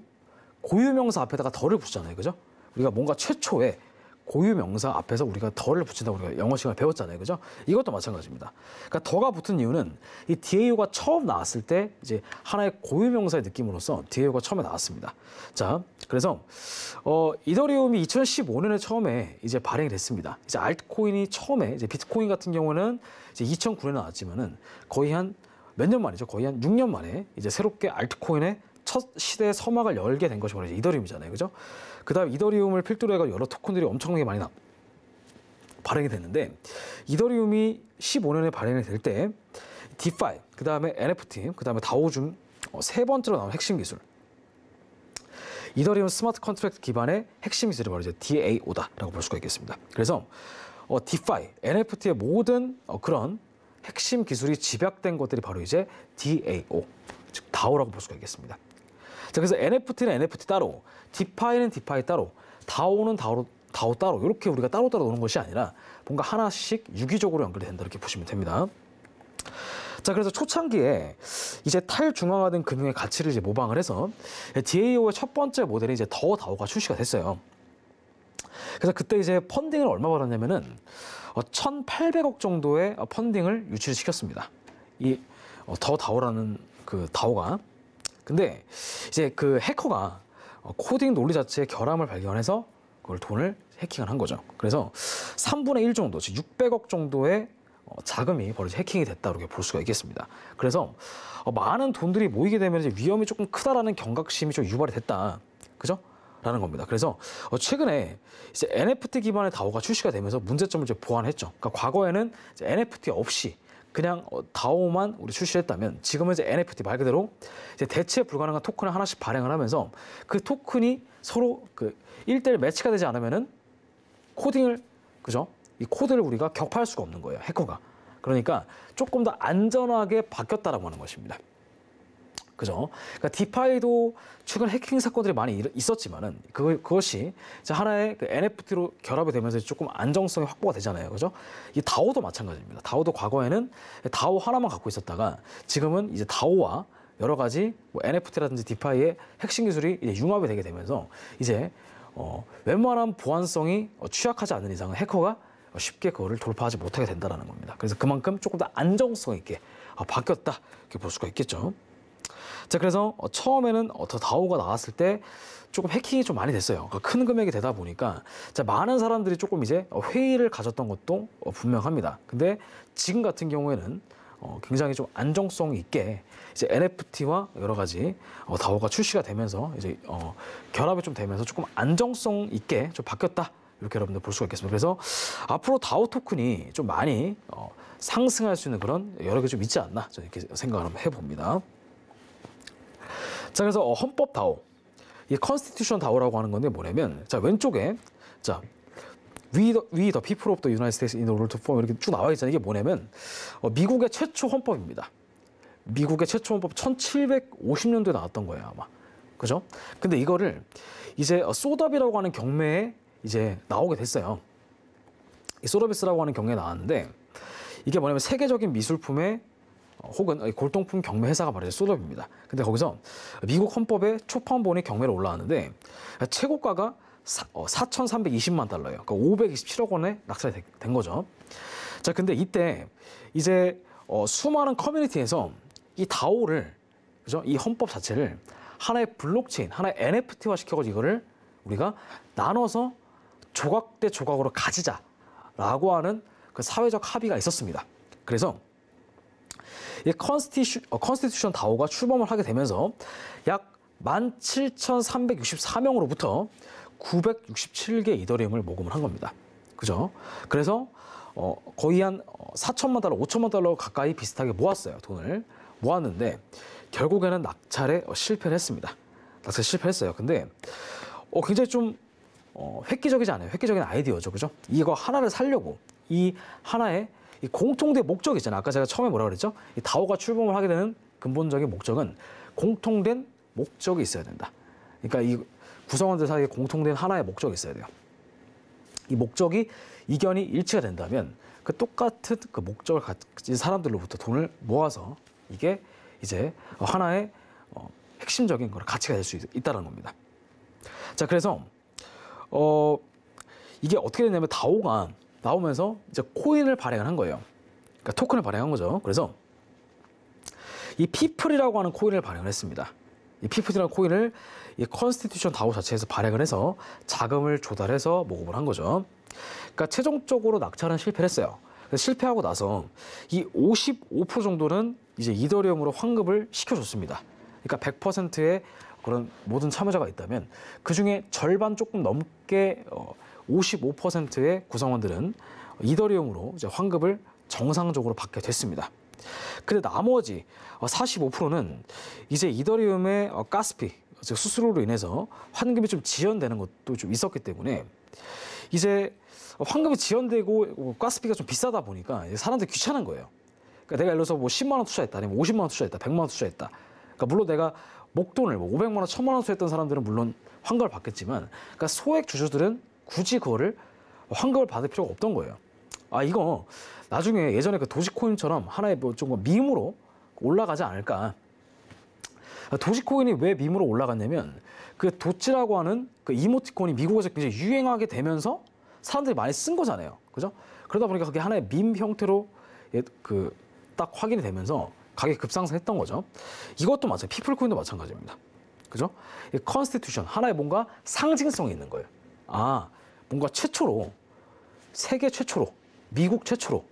고유 명사 앞에다가 더를 붙잖아요 그죠? 우리가 뭔가 최초의 고유 명사 앞에서 우리가 더를 붙인다고 우리가 영어 시간에 배웠잖아요. 그죠? 이것도 마찬가지입니다. 그러니까 더가 붙은 이유는 이 DAO가 처음 나왔을 때 이제 하나의 고유 명사의 느낌으로서 DAO가 처음에 나왔습니다. 자, 그래서 어, 이더리움이 2015년에 처음에 이제 발행이 됐습니다. 이제 알트코인이 처음에 이제 비트코인 같은 경우는 이제 2009년에 나왔지만은 거의 한 몇 년 만이죠. 거의 한 6년 만에 이제 새롭게 알트코인의 첫 시대의 서막을 열게 된 것이 바로 이제 이더리움이잖아요. 그죠? 그 다음 이더리움을 필두로 해가 여러 토큰들이 엄청나게 많이 나, 발행이 됐는데 이더리움이 15년에 발행이 될 때 디파이, 그 다음에 NFT, 그 다음에 다오 중세 어, 번째로 나온 핵심 기술 이더리움 스마트 컨트랙트 기반의 핵심 기술이 바로 이제 DAO다라고 볼 수가 있겠습니다. 그래서 어, 디파이, NFT의 모든 어, 그런 핵심 기술이 집약된 것들이 바로 이제 DAO, 즉 DAO라고 볼 수가 있겠습니다. 자, 그래서 NFT는 NFT 따로, 디파이는 디파이 따로, DAO는 DAO, DAO 따로 이렇게 우리가 따로따로 노는 것이 아니라 뭔가 하나씩 유기적으로 연결이 된다 이렇게 보시면 됩니다. 자, 그래서 초창기에 이제 탈중앙화된 금융의 가치를 이제 모방을 해서 DAO의 첫 번째 모델이 이제 더 다오가 출시가 됐어요. 그래서 그때 이제 펀딩을 얼마 받았냐면은 1,800억 어, 정도의 펀딩을 유치를 시켰습니다. 이더 어, 다오라는 그 다오가 근데 이제 그 해커가 어, 코딩 논리 자체의 결함을 발견해서 그걸 돈을 해킹을 한 거죠. 그래서 3분의 1 정도, 즉 600억 정도의 자금이 벌써 해킹이 됐다 이렇게 볼 수가 있겠습니다. 그래서 많은 돈들이 모이게 되면 이제 위험이 조금 크다라는 경각심이 좀 유발이 됐다. 그죠? 라는 겁니다. 그래서 어, 최근에 이제 NFT 기반의 다오가 출시가 되면서 문제점을 이제 보완했죠. 그러니까 과거에는 이제 NFT 없이 그냥 어, 다오만 우리 출시했다면 지금은 이제 NFT 말 그대로 이제 대체 불가능한 토큰을 하나씩 발행을 하면서 그 토큰이 서로 그일대일 매치가 되지 않으면은 코딩을 그죠? 이 코드를 우리가 격파할 수가 없는 거예요. 해커가. 그러니까 조금 더 안전하게 바뀌었다라고 하는 것입니다. 그죠? 그러니까 디파이도 최근 해킹 사건들이 많이 있었지만은 그 그것이 이제 하나의 그 NFT로 결합이 되면서 조금 안정성이 확보가 되잖아요. 그죠? 이 다오도 마찬가지입니다. 다오도 과거에는 다오 하나만 갖고 있었다가 지금은 이제 다오와 여러 가지 뭐 NFT라든지 디파이의 핵심 기술이 이제 융합이 되게 되면서 이제 어, 웬만한 보안성이 어, 취약하지 않는 이상은 해커가 어, 쉽게 그거를 돌파하지 못하게 된다는 겁니다. 그래서 그만큼 조금 더 안정성 있게 아, 바뀌었다 이렇게 볼 수가 있겠죠. 자 그래서 어, 처음에는 어, 더 다오가 나왔을 때 조금 해킹이 좀 많이 됐어요. 그러니까 큰 금액이 되다 보니까 자, 많은 사람들이 조금 이제 어, 회의를 가졌던 것도 분명합니다. 근데 지금 같은 경우에는 어, 굉장히 좀 안정성 있게 이제 NFT와 여러 가지 어, 다오가 출시가 되면서 이제 어, 결합이 좀 되면서 조금 안정성 있게 좀 바뀌었다. 이렇게 여러분들 볼 수가 있겠습니다. 그래서 앞으로 다오 토큰이 좀 많이 어, 상승할 수 있는 그런 여러 개 좀 있지 않나 저는 이렇게 생각을 한번 해봅니다. 자, 그래서 어, 헌법 다오. 이 컨스티튜션 다오라고 하는 건데 뭐냐면 자, 왼쪽에 자, we the, we the people of the United States in order to form 이렇게 쭉 나와 있잖아요. 이게 뭐냐면 어, 미국의 최초 헌법입니다. 미국의 최초 헌법 1750년도에 나왔던 거예요, 아마. 그죠? 근데 이거를 이제 소더비라고 어, 하는 경매에 이제 나오게 됐어요. 이 소더비스라고 하는 경매에 나왔는데 이게 뭐냐면 세계적인 미술품의 혹은 골동품 경매 회사가 바로 소더입니다. 근데 거기서 미국 헌법에 초판본이 경매로 올라왔는데 최고가가 4,320만 어, 달러예요. 그러니까 527억 원에 낙찰이 된 거죠. 자, 근데 이때 이제 어, 수많은 커뮤니티에서 이 다오를 그죠? 이 헌법 자체를 하나의 블록체인, 하나의 NFT화 시켜가지고 이거를 우리가 나눠서 조각 대 조각으로 가지자라고 하는 그 사회적 합의가 있었습니다. 그래서 이 어, 컨스티튜, 션 다오가 출범을 하게 되면서 약 17,364명으로부터 967개 이더리움을 모금을 한 겁니다. 그죠? 그래서 어, 거의 한 4천만 어, 달러, 5천만 달러 가까이 비슷하게 모았어요. 돈을 모았는데 결국에는 낙찰에 어, 실패를 했습니다. 낙찰 실패했어요. 근데 어, 굉장히 좀 어, 획기적이지 않아요. 획기적인 아이디어죠. 그죠? 이거 하나를 살려고 이 하나의 이 공통된 목적이 있잖아요. 아까 제가 처음에 뭐라 그랬죠? 이 다오가 출범을 하게 되는 근본적인 목적은 공통된 목적이 있어야 된다. 그러니까 이 구성원들 사이에 공통된 하나의 목적이 있어야 돼요. 이 목적이 이견이 일치가 된다면 그 똑같은 그 목적을 가진 사람들로부터 돈을 모아서 이게 이제 하나의 어, 핵심적인 걸 가치가 될 수 있다는 겁니다. 자, 그래서 어 이게 어떻게 되냐면 다오가 나오면서 이제 코인을 발행을 한 거예요. 그러니까 토큰을 발행한 거죠. 그래서 이 피플이라고 하는 코인을 발행을 했습니다. 이 피플이라는 코인을 이 컨스티튜션 다오 자체에서 발행을 해서 자금을 조달해서 모금을 한 거죠. 그러니까 최종적으로 낙찰은 실패했어요. 실패하고 나서 이 55% 정도는 이제 이더리움으로 환급을 시켜줬습니다. 그러니까 100%의 그런 모든 참여자가 있다면 그 중에 절반 조금 넘게 어, 55%의 구성원들은 이더리움으로 이제 환급을 정상적으로 받게 됐습니다. 근데 나머지 45%는 어, 이제 이더리움의 어, 가스피, 즉 수수료로 인해서 환급이 좀 지연되는 것도 좀 있었기 때문에 이제 환급이 지연되고 가스피가좀 비싸다 보니까 사람들이 귀찮은 거예요. 그러니까 내가 예를 들어서 뭐 10만 원 투자했다, 아니면 50만 원 투자했다, 100만 원 투자했다. 그러니까 물론 내가 목돈을 뭐 500만 원, 1000만 원 투자했던 사람들은 물론 환급을 받겠지만 그러니까 소액 주주들은 굳이 그거를 환급을 받을 필요가 없던 거예요. 아 이거 나중에 예전에 그 도지코인처럼 하나의 뭐좀 뭐 밈으로 올라가지 않을까. 아, 도지코인이 왜 밈으로 올라갔냐면 그 도치라고 하는 그 이모티콘이 미국에서 굉장히 유행하게 되면서 사람들이 많이 쓴 거잖아요. 그죠? 그러다 보니까 그게 하나의 밈 형태로 예, 그딱 확인이 되면서 가격이 급상승했던 거죠. 이것도 마찬가지, 피플코인도 마찬가지입니다. 그죠? 컨스티튜션, 하나의 뭔가 상징성이 있는 거예요. 아, 뭔가 최초로 세계 최초로 미국 최초로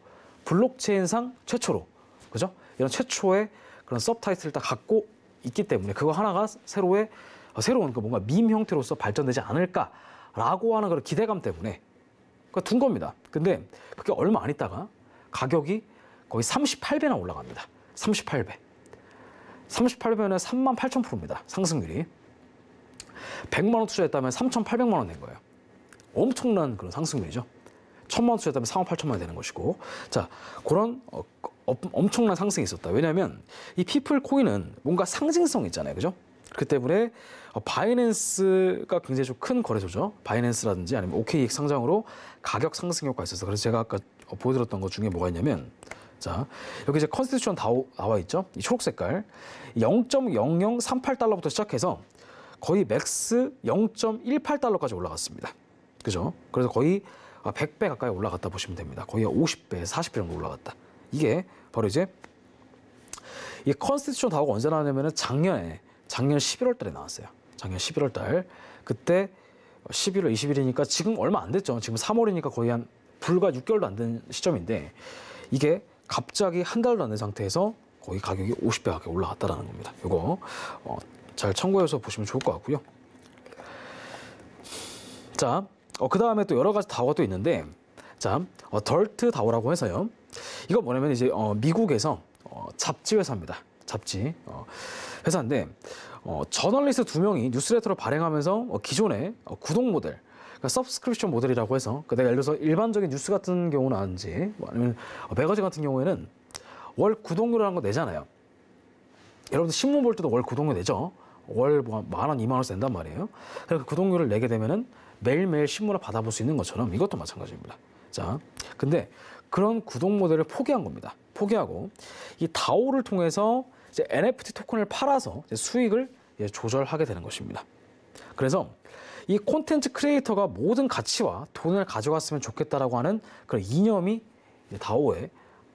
블록체인상 최초로 그죠? 이런 최초의 그런 서브타이틀을 다 갖고 있기 때문에 그거 하나가 새로의 어, 새로운 그 뭔가 밈 형태로서 발전되지 않을까라고 하는 그런 기대감 때문에 그둔 겁니다. 근데 그게 얼마 안 있다가 가격이 거의 38배나 올라갑니다. 38배. 38배는 3만 8천 프로입니다. 상승률이. 100만 원 투자했다면 3,800만 원낸 거예요. 엄청난 그런 상승률이죠. 천만 원 투자했다면 4억 8천만 원 되는 것이고 자 그런 어, 어, 엄청난 상승이 있었다. 왜냐하면 이 피플 코인은 뭔가 상징성 있잖아요, 그죠? 그 때문에 어, 바이낸스가 굉장히 좀 큰 거래소죠. 바이낸스라든지 아니면 OKX 상장으로 가격 상승 효과가 있어서 그래서 제가 아까 보여드렸던 것 중에 뭐가 있냐면 자 여기 이제 컨스티튜션 다오, 나와 있죠. 이 초록 색깔 0.0038달러부터 시작해서 거의 맥스 0.18달러까지 올라갔습니다. 그죠? 그래서 거의 100배 가까이 올라갔다 보시면 됩니다. 거의 50배, 40배 정도 올라갔다. 이게 바로 이제 이 컨스티튜션 다오가 언제 나왔냐면은 작년에 작년 11월 달에 나왔어요. 작년 11월 달. 그때 11월 20일이니까 지금 얼마 안 됐죠. 지금 3월이니까 거의 한 불과 6개월도 안 된 시점인데 이게 갑자기 한 달도 안 된 상태에서 거의 가격이 50배 가까이 올라갔다라는 겁니다. 이거 어, 잘 참고해서 보시면 좋을 것 같고요. 자, 어, 그 다음에 또 여러 가지 다오가 또 있는데 자, 어, 덜트 다오라고 해서요. 이거 뭐냐면 이제 어, 미국에서 어, 잡지 회사입니다. 잡지 어, 회사인데 어, 저널리스트 두 명이 뉴스레터를 발행하면서 어, 기존의 어, 구독 모델 그러니까 서브스크립션 모델이라고 해서 그 내가 예를 들어서 일반적인 뉴스 같은 경우는 아닌지 뭐 아니면 어, 매거지 같은 경우에는 월 구독료라는 거 내잖아요. 여러분들 신문 볼 때도 월 구독료 내죠. 월만 뭐, 원, 이만 원씩 낸단 말이에요. 그래서 그러니까 그 구독료를 내게 되면은 매일매일 신문을 받아볼 수 있는 것처럼 이것도 마찬가지입니다. 자, 근데 그런 구독 모델을 포기한 겁니다. 포기하고 이 다오를 통해서 이제 NFT 토큰을 팔아서 수익을 조절하게 되는 것입니다. 그래서 이 콘텐츠 크리에이터가 모든 가치와 돈을 가져갔으면 좋겠다라고 하는 그런 이념이 다오에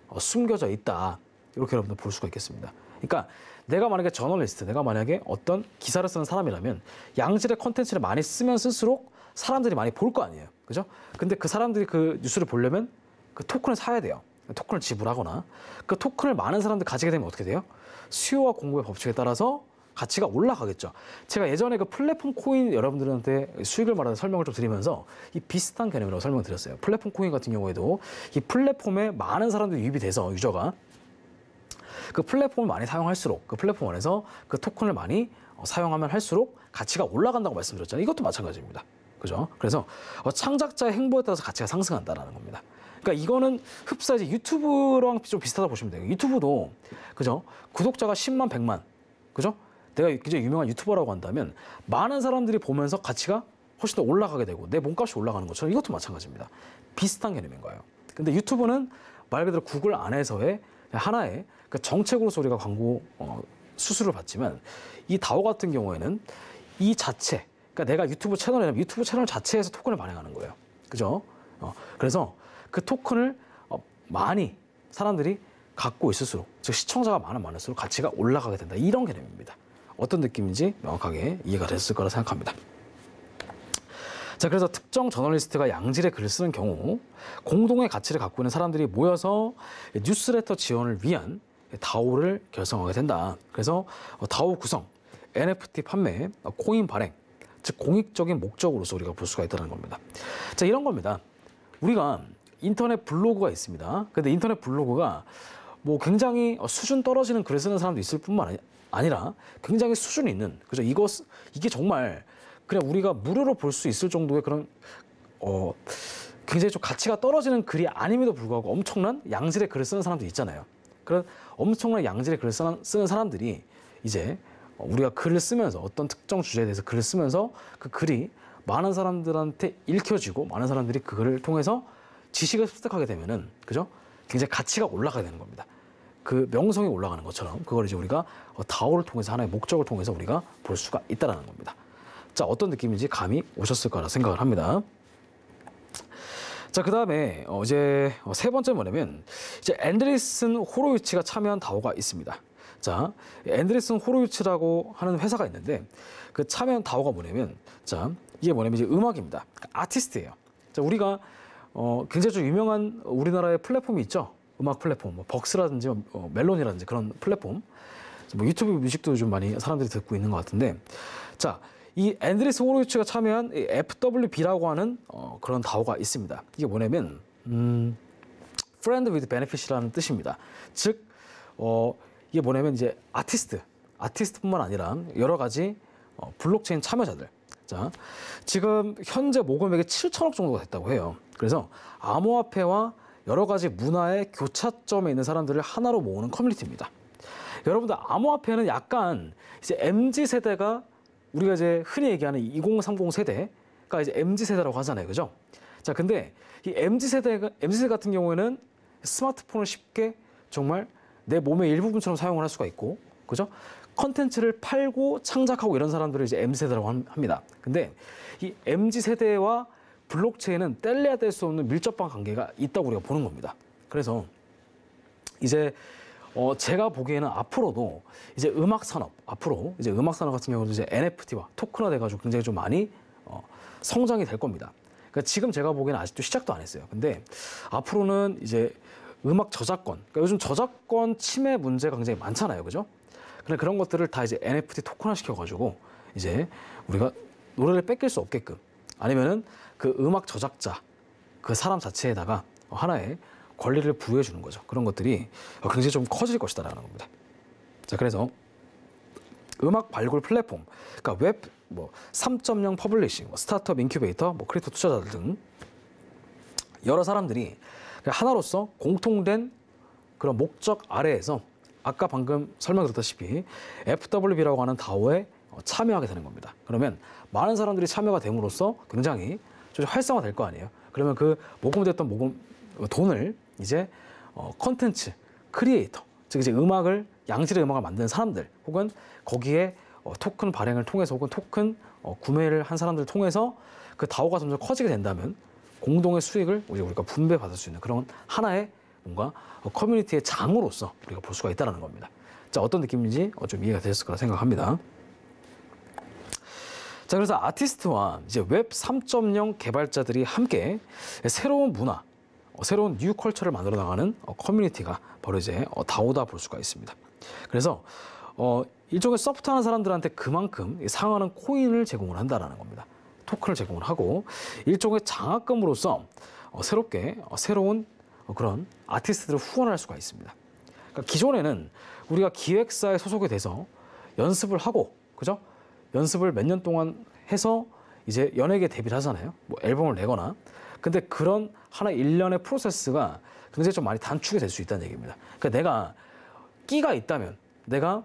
어, 숨겨져 있다. 이렇게 여러분들 볼 수가 있겠습니다. 그러니까 내가 만약에 저널리스트, 내가 만약에 어떤 기사를 쓰는 사람이라면 양질의 콘텐츠를 많이 쓰면 쓸수록 사람들이 많이 볼 거 아니에요. 그죠? 근데 그 사람들이 그 뉴스를 보려면 그 토큰을 사야 돼요. 토큰을 지불하거나 그 토큰을 많은 사람들 가지게 되면 어떻게 돼요? 수요와 공급의 법칙에 따라서 가치가 올라가겠죠. 제가 예전에 그 플랫폼 코인 여러분들한테 수익을 말하는 설명을 좀 드리면서 이 비슷한 개념이라고 설명드렸어요. 을 플랫폼 코인 같은 경우에도 이 플랫폼에 많은 사람들이 유입이 돼서 유저가 그 플랫폼을 많이 사용할수록 그 플랫폼 안에서 그 토큰을 많이 어, 사용하면 할수록 가치가 올라간다고 말씀드렸잖아요. 이것도 마찬가지입니다. 그죠? 그래서 어, 창작자의 행보에 따라서 가치가 상승한다라는 겁니다. 그러니까 이거는 흡사 이제 유튜브랑 좀 비슷하다 보시면 돼요. 유튜브도 그죠? 구독자가 10만, 100만. 그죠? 내가 굉장히 유명한 유튜버라고 한다면 많은 사람들이 보면서 가치가 훨씬 더 올라가게 되고 내 몸값이 올라가는 것처럼 이것도 마찬가지입니다. 비슷한 개념인 거예요. 근데 유튜브는 말 그대로 구글 안에서의 하나의 그 정책으로 소리가 광고 어, 수수를 받지만 이 다오 같은 경우에는 이 자체 그러니까 내가 유튜브 채널에 유튜브 채널 자체에서 토큰을 발행하는 거예요. 그죠? 어, 그래서 그 토큰을 어, 많이 사람들이 갖고 있을수록 즉 시청자가 많은 많을수록 가치가 올라가게 된다. 이런 개념입니다. 어떤 느낌인지 명확하게 이해가 됐을 거라 생각합니다. 자, 그래서 특정 저널리스트가 양질의 글을 쓰는 경우 공동의 가치를 갖고 있는 사람들이 모여서 뉴스레터 지원을 위한 다오를 결성하게 된다. 그래서 어, 다오 구성, NFT 판매, 어, 코인 발행, 즉 공익적인 목적으로서 우리가 볼 수가 있다는 겁니다. 자 이런 겁니다. 우리가 인터넷 블로그가 있습니다. 근데 인터넷 블로그가 뭐 굉장히 수준 떨어지는 글을 쓰는 사람도 있을 뿐만 아니라 굉장히 수준이 있는 그죠 이것 이게 정말 그냥 우리가 무료로 볼 수 있을 정도의 그런 어 굉장히 좀 가치가 떨어지는 글이 아님에도 불구하고 엄청난 양질의 글을 쓰는 사람도 있잖아요. 그런 엄청난 양질의 글을 쓰는 사람들이 이제 어, 우리가 글을 쓰면서 어떤 특정 주제에 대해서 글을 쓰면서 그 글이 많은 사람들한테 읽혀지고 많은 사람들이 그 글을 통해서 지식을 습득하게 되면은 그죠? 굉장히 가치가 올라가게 되는 겁니다. 그 명성이 올라가는 것처럼 그걸 이제 우리가 어, 다오를 통해서 하나의 목적을 통해서 우리가 볼 수가 있다라는 겁니다. 자 어떤 느낌인지 감이 오셨을 거라 생각을 합니다. 자, 그 다음에 어제 세 번째 뭐냐면 이제 앤드리슨 호로위치가 참여한 다오가 있습니다. 자, 앤드레슨 호로유츠라고 하는 회사가 있는데 그 참여한 다오가 뭐냐면 자, 이게 뭐냐면 이제 음악입니다. 그러니까 아티스트예요. 자, 우리가 어, 굉장히 좀 유명한 우리나라의 플랫폼이 있죠. 음악 플랫폼, 뭐 벅스라든지 뭐, 어, 멜론이라든지 그런 플랫폼. 뭐 유튜브 뮤직도 좀 많이 사람들이 듣고 있는 것 같은데 자, 이 앤드레스 호로유츠가 참여한 FWB라고 하는 어, 그런 다오가 있습니다. 이게 뭐냐면 음, friend with benefit이라는 뜻입니다. 즉 어, 이게 뭐냐면 이제 아티스트, 아티스트뿐만 아니라 여러 가지 어, 블록체인 참여자들. 자, 지금 현재 모금액이 7천억 정도가 됐다고 해요. 그래서 암호화폐와 여러 가지 문화의 교차점에 있는 사람들을 하나로 모으는 커뮤니티입니다. 여러분들 암호화폐는 약간 이제 MZ 세대가 우리가 이제 흔히 얘기하는 2030 세대가 이제 MZ 세대라고 하잖아요. 그죠? 자, 근데 이 MZ 세대 MZ 세대 같은 경우에는 스마트폰을 쉽게 정말 내 몸의 일부분처럼 사용을 할 수가 있고 그죠? 컨텐츠를 팔고 창작하고 이런 사람들을 이제 M세대라고 합니다. 근데 이 MZ 세대와 블록체인은 뗄래야 뗄 수 없는 밀접한 관계가 있다고 우리가 보는 겁니다. 그래서 이제 어 제가 보기에는 앞으로도 이제 음악 산업 앞으로 이제 음악 산업 같은 경우도 이제 NFT와 토큰화 돼가지고 굉장히 좀 많이 어 성장이 될 겁니다. 그러니까 지금 제가 보기에는 아직도 시작도 안 했어요. 근데 앞으로는 이제 음악 저작권. 그러니까 요즘 저작권 침해 문제가 굉장히 많잖아요. 그죠? 근데 그런 것들을 다 이제 NFT 토큰화 시켜가지고 이제 우리가 노래를 뺏길 수 없게끔 아니면은 그 음악 저작자 그 사람 자체에다가 하나의 권리를 부여해 주는 거죠. 그런 것들이 굉장히 좀 커질 것이다라는 겁니다. 자, 그래서 음악 발굴 플랫폼, 그러니까 웹 뭐 3.0 퍼블리싱, 뭐 스타트업 인큐베이터, 뭐 크립토 투자자들 등 여러 사람들이 그러니까 하나로서 공통된 그런 목적 아래에서 아까 방금 설명드렸다시피 FWB라고 하는 다오에 어, 참여하게 되는 겁니다. 그러면 많은 사람들이 참여가 됨으로써 굉장히 활성화될 거 아니에요. 그러면 그 모금됐던 모금 어, 돈을 이제 어, 컨텐츠 크리에이터, 즉 이제 음악을 양질의 음악을 만드는 사람들 혹은 거기에 토큰 발행을 통해서 혹은 토큰 구매를 한 사람들 통해서 그 다오가 점점 커지게 된다면 공동의 수익을 우리가 분배받을 수 있는 그런 하나의 뭔가 커뮤니티의 장으로서 우리가 볼 수가 있다는 겁니다. 자, 어떤 느낌인지 어, 좀 이해가 되셨을 거라 생각합니다. 자, 그래서 아티스트와 이제 웹 3.0 개발자들이 함께 새로운 문화, 어, 새로운 뉴 컬처를 만들어 나가는 어, 커뮤니티가 바로 이제 다오다 볼 수가 있습니다. 그래서 어, 일종의 서포트하는 사람들한테 그만큼 상하는 코인을 제공을 한다라는 겁니다. 토큰을 제공을 하고 일종의 장학금으로서 어, 새롭게 어, 새로운 그런 아티스트들을 후원할 수가 있습니다. 그러니까 기존에는 우리가 기획사에 소속이 돼서 연습을 하고 그죠? 연습을 몇 년 동안 해서 이제 연예계 데뷔를 하잖아요. 뭐 앨범을 내거나. 근데 그런 하나 일련의 프로세스가 굉장히 좀 많이 단축이 될 수 있다는 얘기입니다. 그러니까 내가 끼가 있다면, 내가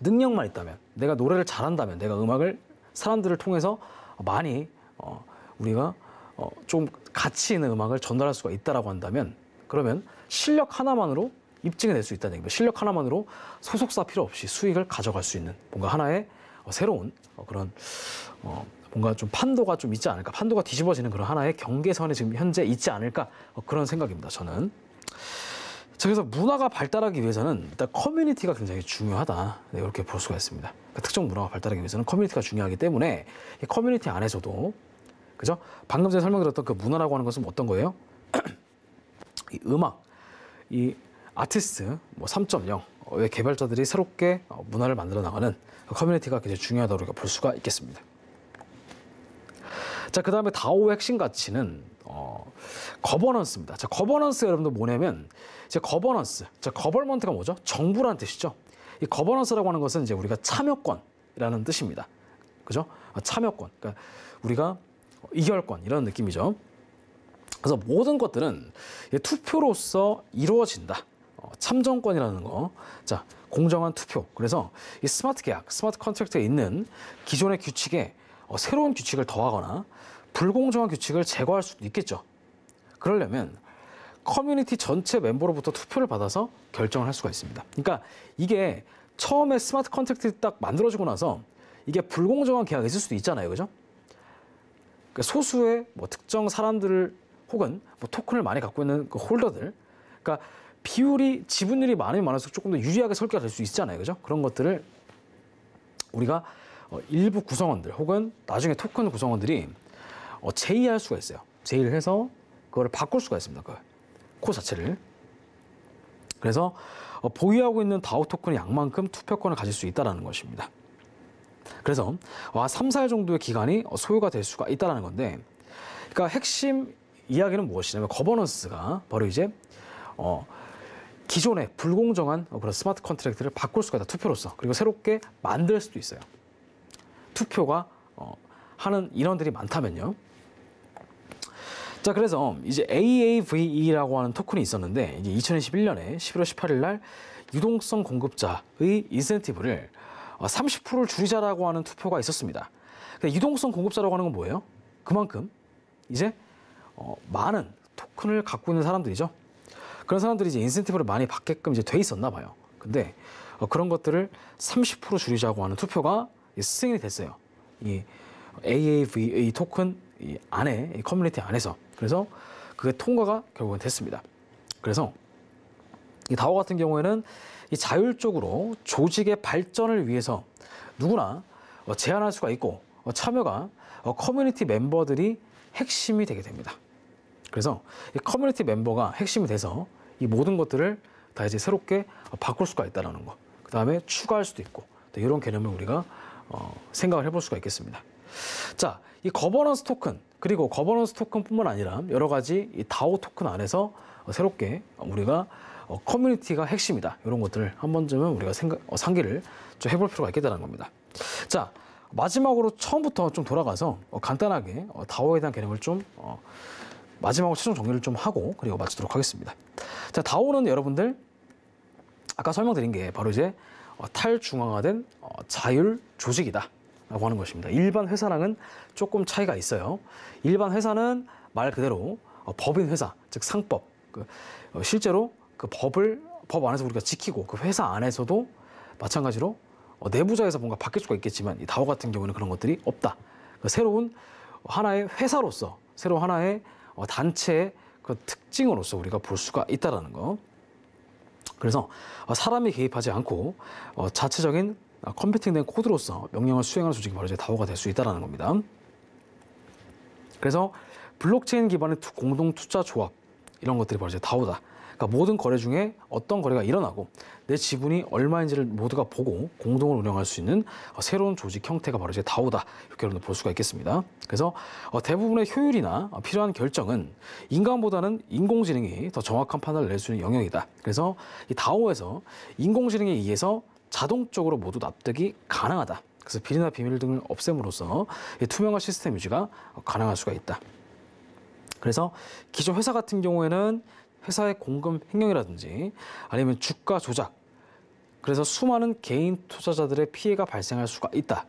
능력만 있다면, 내가 노래를 잘한다면, 내가 음악을 사람들을 통해서 많이 어, 우리가 어, 좀 가치 있는 음악을 전달할 수가 있다라고 한다면 그러면 실력 하나만으로 입증이될 수 있다는 얘기입니다. 실력 하나만으로 소속사 필요 없이 수익을 가져갈 수 있는 뭔가 하나의 어, 새로운 어, 그런 어, 뭔가 좀 판도가 좀 있지 않을까 판도가 뒤집어지는 그런 하나의 경계선이 지금 현재 있지 않을까 어, 그런 생각입니다. 저는. 그래서 문화가 발달하기 위해서는 일단 커뮤니티가 굉장히 중요하다 네, 이렇게 볼 수가 있습니다. 그러니까 특정 문화가 발달하기 위해서는 커뮤니티가 중요하기 때문에 커뮤니티 안에서도 그죠? 방금 전에 설명드렸던 그 문화라고 하는 것은 어떤 거예요? 이 음악, 이 아티스트 뭐 3.0의 개발자들이 새롭게 어, 문화를 만들어 나가는 그 커뮤니티가 굉장히 중요하다고 우리가 볼 수가 있겠습니다. 자, 그 다음에 다오의 핵심 가치는 어, 거버넌스입니다. 자, 거버넌스 여러분들 뭐냐면 이제 거버넌스. 자, 거버먼트가 뭐죠? 정부라는 뜻이죠. 이 거버넌스라고 하는 것은 이제 우리가 참여권이라는 뜻입니다. 그죠? 아, 참여권. 그러니까 우리가 이결권 이런 느낌이죠. 그래서 모든 것들은 투표로서 이루어진다. 어, 참정권이라는 거. 자, 공정한 투표. 그래서 이 스마트 계약, 스마트 컨트랙트에 있는 기존의 규칙에 어, 새로운 규칙을 더하거나 불공정한 규칙을 제거할 수도 있겠죠. 그러려면 커뮤니티 전체 멤버로부터 투표를 받아서 결정을 할 수가 있습니다. 그러니까 이게 처음에 스마트 컨택트 딱 만들어지고 나서 이게 불공정한 계약이 있을 수도 있잖아요. 그죠? 그러니까 소수의 뭐 특정 사람들을 혹은 뭐 토큰을 많이 갖고 있는 그 홀더들 그러니까 비율이 지분율이 많으면 많을수록 조금 더 유리하게 설계가 될 수 있잖아요. 그죠? 그런 것들을 우리가 어, 일부 구성원들 혹은 나중에 토큰 구성원들이 어, 제의할 수가 있어요. 제의를 해서 그걸 바꿀 수가 있습니다. 그 코 자체를. 그래서 어, 보유하고 있는 다우 토큰의 양만큼 투표권을 가질 수 있다는 것입니다. 그래서 와 3, 4일 정도의 기간이 어, 소요가 될 수가 있다는 건데 그러니까 핵심 이야기는 무엇이냐면 거버넌스가 바로 이제 어, 기존의 불공정한 어, 그런 스마트 컨트랙트를 바꿀 수가 있다 투표로서 그리고 새롭게 만들 수도 있어요 투표가 어, 하는 인원들이 많다면요 자 그래서 어, 이제 AAVE라고 하는 토큰이 있었는데 이제 2021년에 11월 18일 날 유동성 공급자의 인센티브를 30%를 어, 줄이자라고 하는 투표가 있었습니다. 유동성 공급자라고 하는 건 뭐예요? 그만큼 이제 어, 많은 토큰을 갖고 있는 사람들이죠. 그런 사람들이 이제 인센티브를 많이 받게끔 이제 돼 있었나 봐요. 근데 어, 그런 것들을 30% 줄이자고 하는 투표가 승인이 됐어요. 이 a a v e 토큰 이 안에 이 커뮤니티 안에서 그래서 그게 통과가 결국은 됐습니다. 그래서 이 다오 같은 경우에는 이 자율적으로 조직의 발전을 위해서 누구나 어, 제안할 수가 있고 어, 참여가 어, 커뮤니티 멤버들이 핵심이 되게 됩니다. 그래서 이 커뮤니티 멤버가 핵심이 돼서 이 모든 것들을 다 이제 새롭게 바꿀 수가 있다는 거. 그 다음에 추가할 수도 있고 이런 개념을 우리가 어, 생각을 해볼 수가 있겠습니다. 자, 이 거버넌스 토큰 그리고 거버넌스 토큰뿐만 아니라 여러 가지 이 다오 토큰 안에서 새롭게 우리가 어, 커뮤니티가 핵심이다. 이런 것들을 한 번쯤은 우리가 생각, 어, 상기를 좀 해볼 필요가 있겠다는 겁니다. 자, 마지막으로 처음부터 좀 돌아가서 어, 간단하게 다오에 대한 개념을 좀 마지막으로 최종 정리를 좀 하고 그리고 마치도록 하겠습니다. 자, 다오는 여러분들 아까 설명드린 게 바로 이제 탈중앙화된 자율 조직이다. 라고 하는 것입니다. 일반 회사랑은 조금 차이가 있어요. 일반 회사는 말 그대로 어, 법인 회사, 즉 상법. 그, 어, 실제로 그 법을 법 안에서 우리가 지키고 그 회사 안에서도 마찬가지로 어, 내부자에서 뭔가 바뀔 수가 있겠지만 이 다오 같은 경우는 그런 것들이 없다. 그 새로운 하나의 회사로서 새로 운 하나의 단체의 그 특징으로서 우리가 볼 수가 있다라는 거. 그래서 사람이 개입하지 않고 자체적인 아, 컴퓨팅된 코드로서 명령을 수행하는 조직이 바로 이제 다오가 될 수 있다는 겁니다. 그래서 블록체인 기반의 공동 투자 조합 이런 것들이 바로 이제 다오다. 그러니까 모든 거래 중에 어떤 거래가 일어나고 내 지분이 얼마인지를 모두가 보고 공동을 운영할 수 있는 어, 새로운 조직 형태가 바로 이제 다오다 이렇게 여러분 들볼 수가 있겠습니다. 그래서 어, 대부분의 효율이나 어, 필요한 결정은 인간보다는 인공지능이 더 정확한 판단을 낼 수 있는 영역이다. 그래서 이 다오에서 인공지능에 의해서 자동적으로 모두 납득이 가능하다. 그래서 비리나 비밀 등을 없앰으로써 투명한 시스템 유지가 가능할 수가 있다. 그래서 기존 회사 같은 경우에는 회사의 공금 횡령이라든지 아니면 주가 조작 그래서 수많은 개인 투자자들의 피해가 발생할 수가 있다.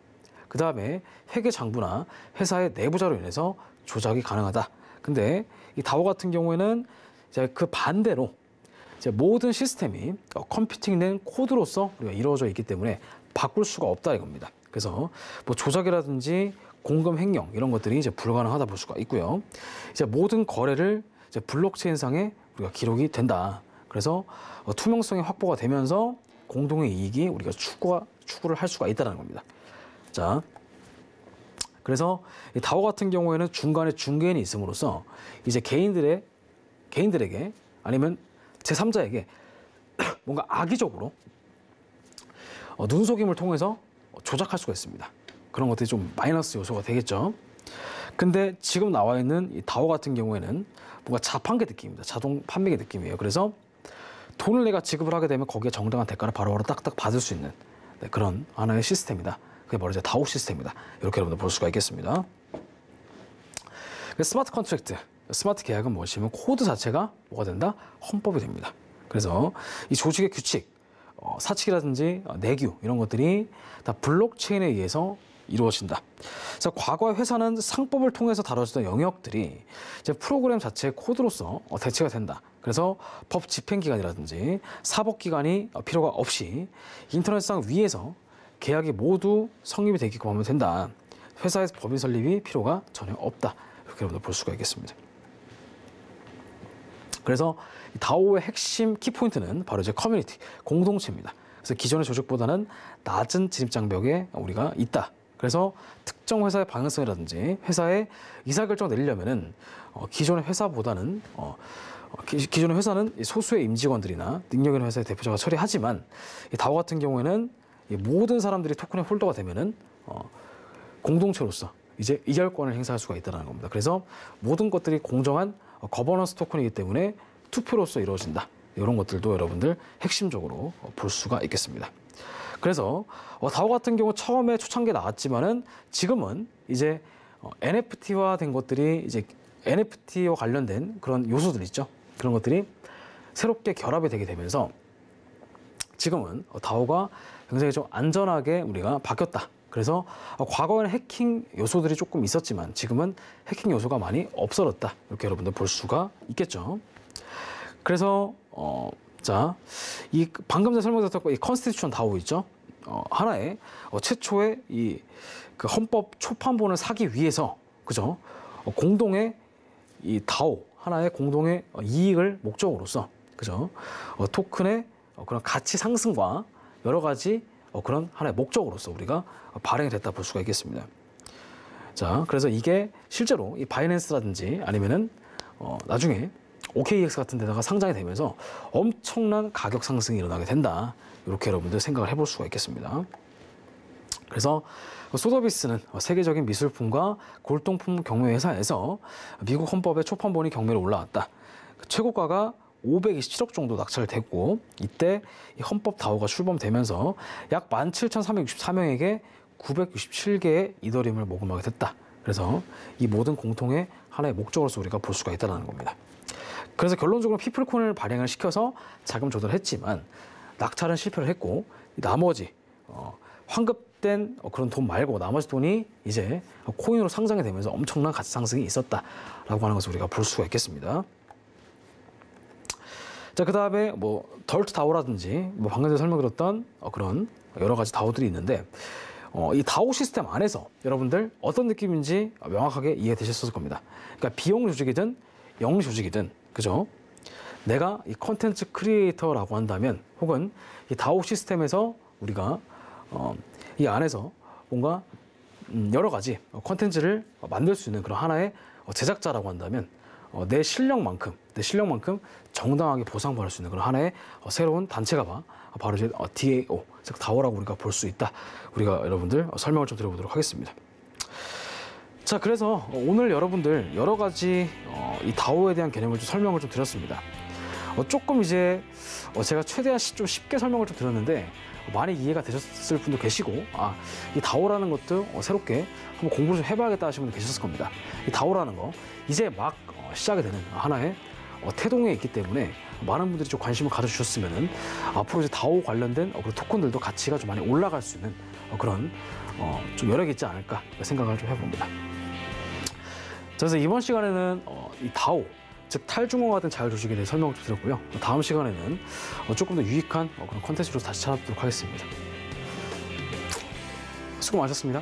그 다음에 회계 장부나 회사의 내부자로 인해서 조작이 가능하다. 근데 이 다오 같은 경우에는 이제 그 반대로 모든 시스템이 어, 컴퓨팅된 코드로서 우리가 이루어져 있기 때문에 바꿀 수가 없다 이겁니다. 그래서 뭐 조작이라든지 공금 횡령 이런 것들이 이제 불가능하다 볼 수가 있고요. 이제 모든 거래를 이제 블록체인상에 우리가 기록이 된다. 그래서 어, 투명성이 확보가 되면서 공동의 이익이 우리가 추구가, 추구를 할 수가 있다는 겁니다. 자, 그래서 다오 같은 경우에는 중간에 중개인이 있음으로써 이제 개인들의 개인들에게 아니면 제3자에게 뭔가 악의적으로 어, 눈속임을 통해서 조작할 수가 있습니다. 그런 것들이 좀 마이너스 요소가 되겠죠. 근데 지금 나와 있는 이 다오 같은 경우에는 뭔가 자판기 느낌입니다. 자동 판매기 느낌이에요. 그래서 돈을 내가 지급을 하게 되면 거기에 정당한 대가를 바로바로 딱딱 받을 수 있는 네, 그런 하나의 시스템이다. 그게 바로 이제 다오 시스템이다. 이렇게 여러분들 볼 수가 있겠습니다. 스마트 컨트랙트 스마트 계약은 무엇이면 냐 코드 자체가 뭐가 된다? 헌법이 됩니다. 그래서 이 조직의 규칙, 어, 사칙이라든지 어, 내규 이런 것들이 다 블록체인에 의해서 이루어진다. 자, 과거의 회사는 상법을 통해서 다뤄지던 영역들이 이제 프로그램 자체의 코드로서 어, 대체가 된다. 그래서 법 집행기관이라든지 사법기관이 어, 필요가 없이 인터넷상 위에서 계약이 모두 성립이 되기끔 하면 된다. 회사에서 법인 설립이 필요가 전혀 없다. 이렇게 여러분들 볼 수가 있겠습니다. 그래서 다오의 핵심 키포인트는 바로 이제 커뮤니티, 공동체입니다. 그래서 기존의 조직보다는 낮은 진입장벽에 우리가 있다. 그래서 특정 회사의 방향성이라든지 회사의 이사결정 내리려면은 어, 기존의 회사보다는 어, 어 기, 기존의 회사는 소수의 임직원들이나 능력 있는 회사의 대표자가 처리하지만 이 다오 같은 경우에는 이 모든 사람들이 토큰의 홀더가 되면은 어, 공동체로서 이제 이결권을 행사할 수가 있다는 겁니다. 그래서 모든 것들이 공정한 어, 거버넌스 토큰이기 때문에 투표로서 이루어진다. 이런 것들도 여러분들 핵심적으로 어, 볼 수가 있겠습니다. 그래서 어, 다오 같은 경우 처음에 초창기에 나왔지만은 지금은 이제 NFT화 된 것들이 이제 NFT와 관련된 그런 요소들 있죠. 그런 것들이 새롭게 결합이 되게 되면서 지금은 다오가 굉장히 좀 안전하게 우리가 바뀌었다. 그래서 과거에는 해킹 요소들이 조금 있었지만 지금은 해킹 요소가 많이 없어졌다. 이렇게 여러분들 볼 수가 있겠죠. 그래서 어, 자, 이 방금 전 설명드렸던 이 컨스티튜션 다오 있죠. 어, 하나의 어, 최초의 이그 헌법 초판본을 사기 위해서 그죠? 어, 공동의 이 다오 하나의 공동의 이익을 목적으로서 그죠? 어, 토큰의 어, 그런 가치 상승과 여러 가지 어, 그런 하나의 목적으로서 우리가 발행이 됐다 볼 수가 있겠습니다. 자, 그래서 이게 실제로 이 바이낸스라든지 아니면은 어, 나중에 o k x 같은 데다가 상장이 되면서 엄청난 가격 상승이 일어나게 된다. 이렇게 여러분들 생각을 해볼 수가 있겠습니다. 그래서 소더비스는 세계적인 미술품과 골동품 경매 회사에서 미국 헌법의 초판본이 경매로 올라왔다. 최고가가 527억 정도 낙찰됐고 이때 헌법 다오가 출범되면서 약 17,364명에게 967개의 이더리움을 모금하게 됐다. 그래서 이 모든 공통의 하나의 목적으로서 우리가 볼 수가 있다는 겁니다. 그래서 결론적으로 피플콘을 발행을 시켜서 자금 조달을 했지만 낙찰은 실패를 했고 나머지 어, 환급된 어, 그런 돈 말고 나머지 돈이 이제 코인으로 상장이 되면서 엄청난 가치 상승이 있었다라고 하는 것을 우리가 볼 수가 있겠습니다. 자, 그 다음에 뭐 덜트 다오라든지 뭐 방금 전에 설명드렸던 어, 그런 여러 가지 다오들이 있는데 어, 이 다오 시스템 안에서 여러분들 어떤 느낌인지 명확하게 이해되셨을 겁니다. 그러니까 비용 조직이든 영리 조직이든 그죠? 내가 이 컨텐츠 크리에이터라고 한다면 혹은 이 다오 시스템에서 우리가 어, 이 안에서 뭔가 음, 여러 가지 컨텐츠를 만들 수 있는 그런 하나의 제작자라고 한다면 어, 내 실력만큼 내 실력만큼 정당하게 보상받을 수 있는 그런 하나의 어, 새로운 단체가 어, 바로 이제 어, DAO 즉 다오라고 우리가 볼 수 있다 우리가 여러분들 어, 설명을 좀 드려보도록 하겠습니다. 자 그래서 어, 오늘 여러분들 여러 가지 어, 이 다오에 대한 개념을 좀 설명을 좀 드렸습니다. 어, 조금 이제 어, 제가 최대한 시, 좀 쉽게 설명을 좀 드렸는데 어, 많이 이해가 되셨을 분도 계시고 아, 이 다오라는 것도 어, 새롭게 한번 공부를 좀 해봐야겠다 하시는 분도 계셨을 겁니다. 이 다오라는 거 이제 막 시작이 되는 하나의 어, 태동에 있기 때문에 많은 분들이 좀 관심을 가져주셨으면 앞으로 이제 다오 관련된 그런 토큰들도 가치가 좀 많이 올라갈 수 있는 어, 그런 어, 좀 여력이 있지 않을까 생각을 좀 해봅니다. 자, 그래서 이번 시간에는 이 다오 즉 탈중앙화 된 자율조직에 대해 설명을 좀 드렸고요. 그 다음 시간에는 조금 더 유익한 그런 컨텐츠로 다시 찾아뵙도록 하겠습니다. 수고 많으셨습니다.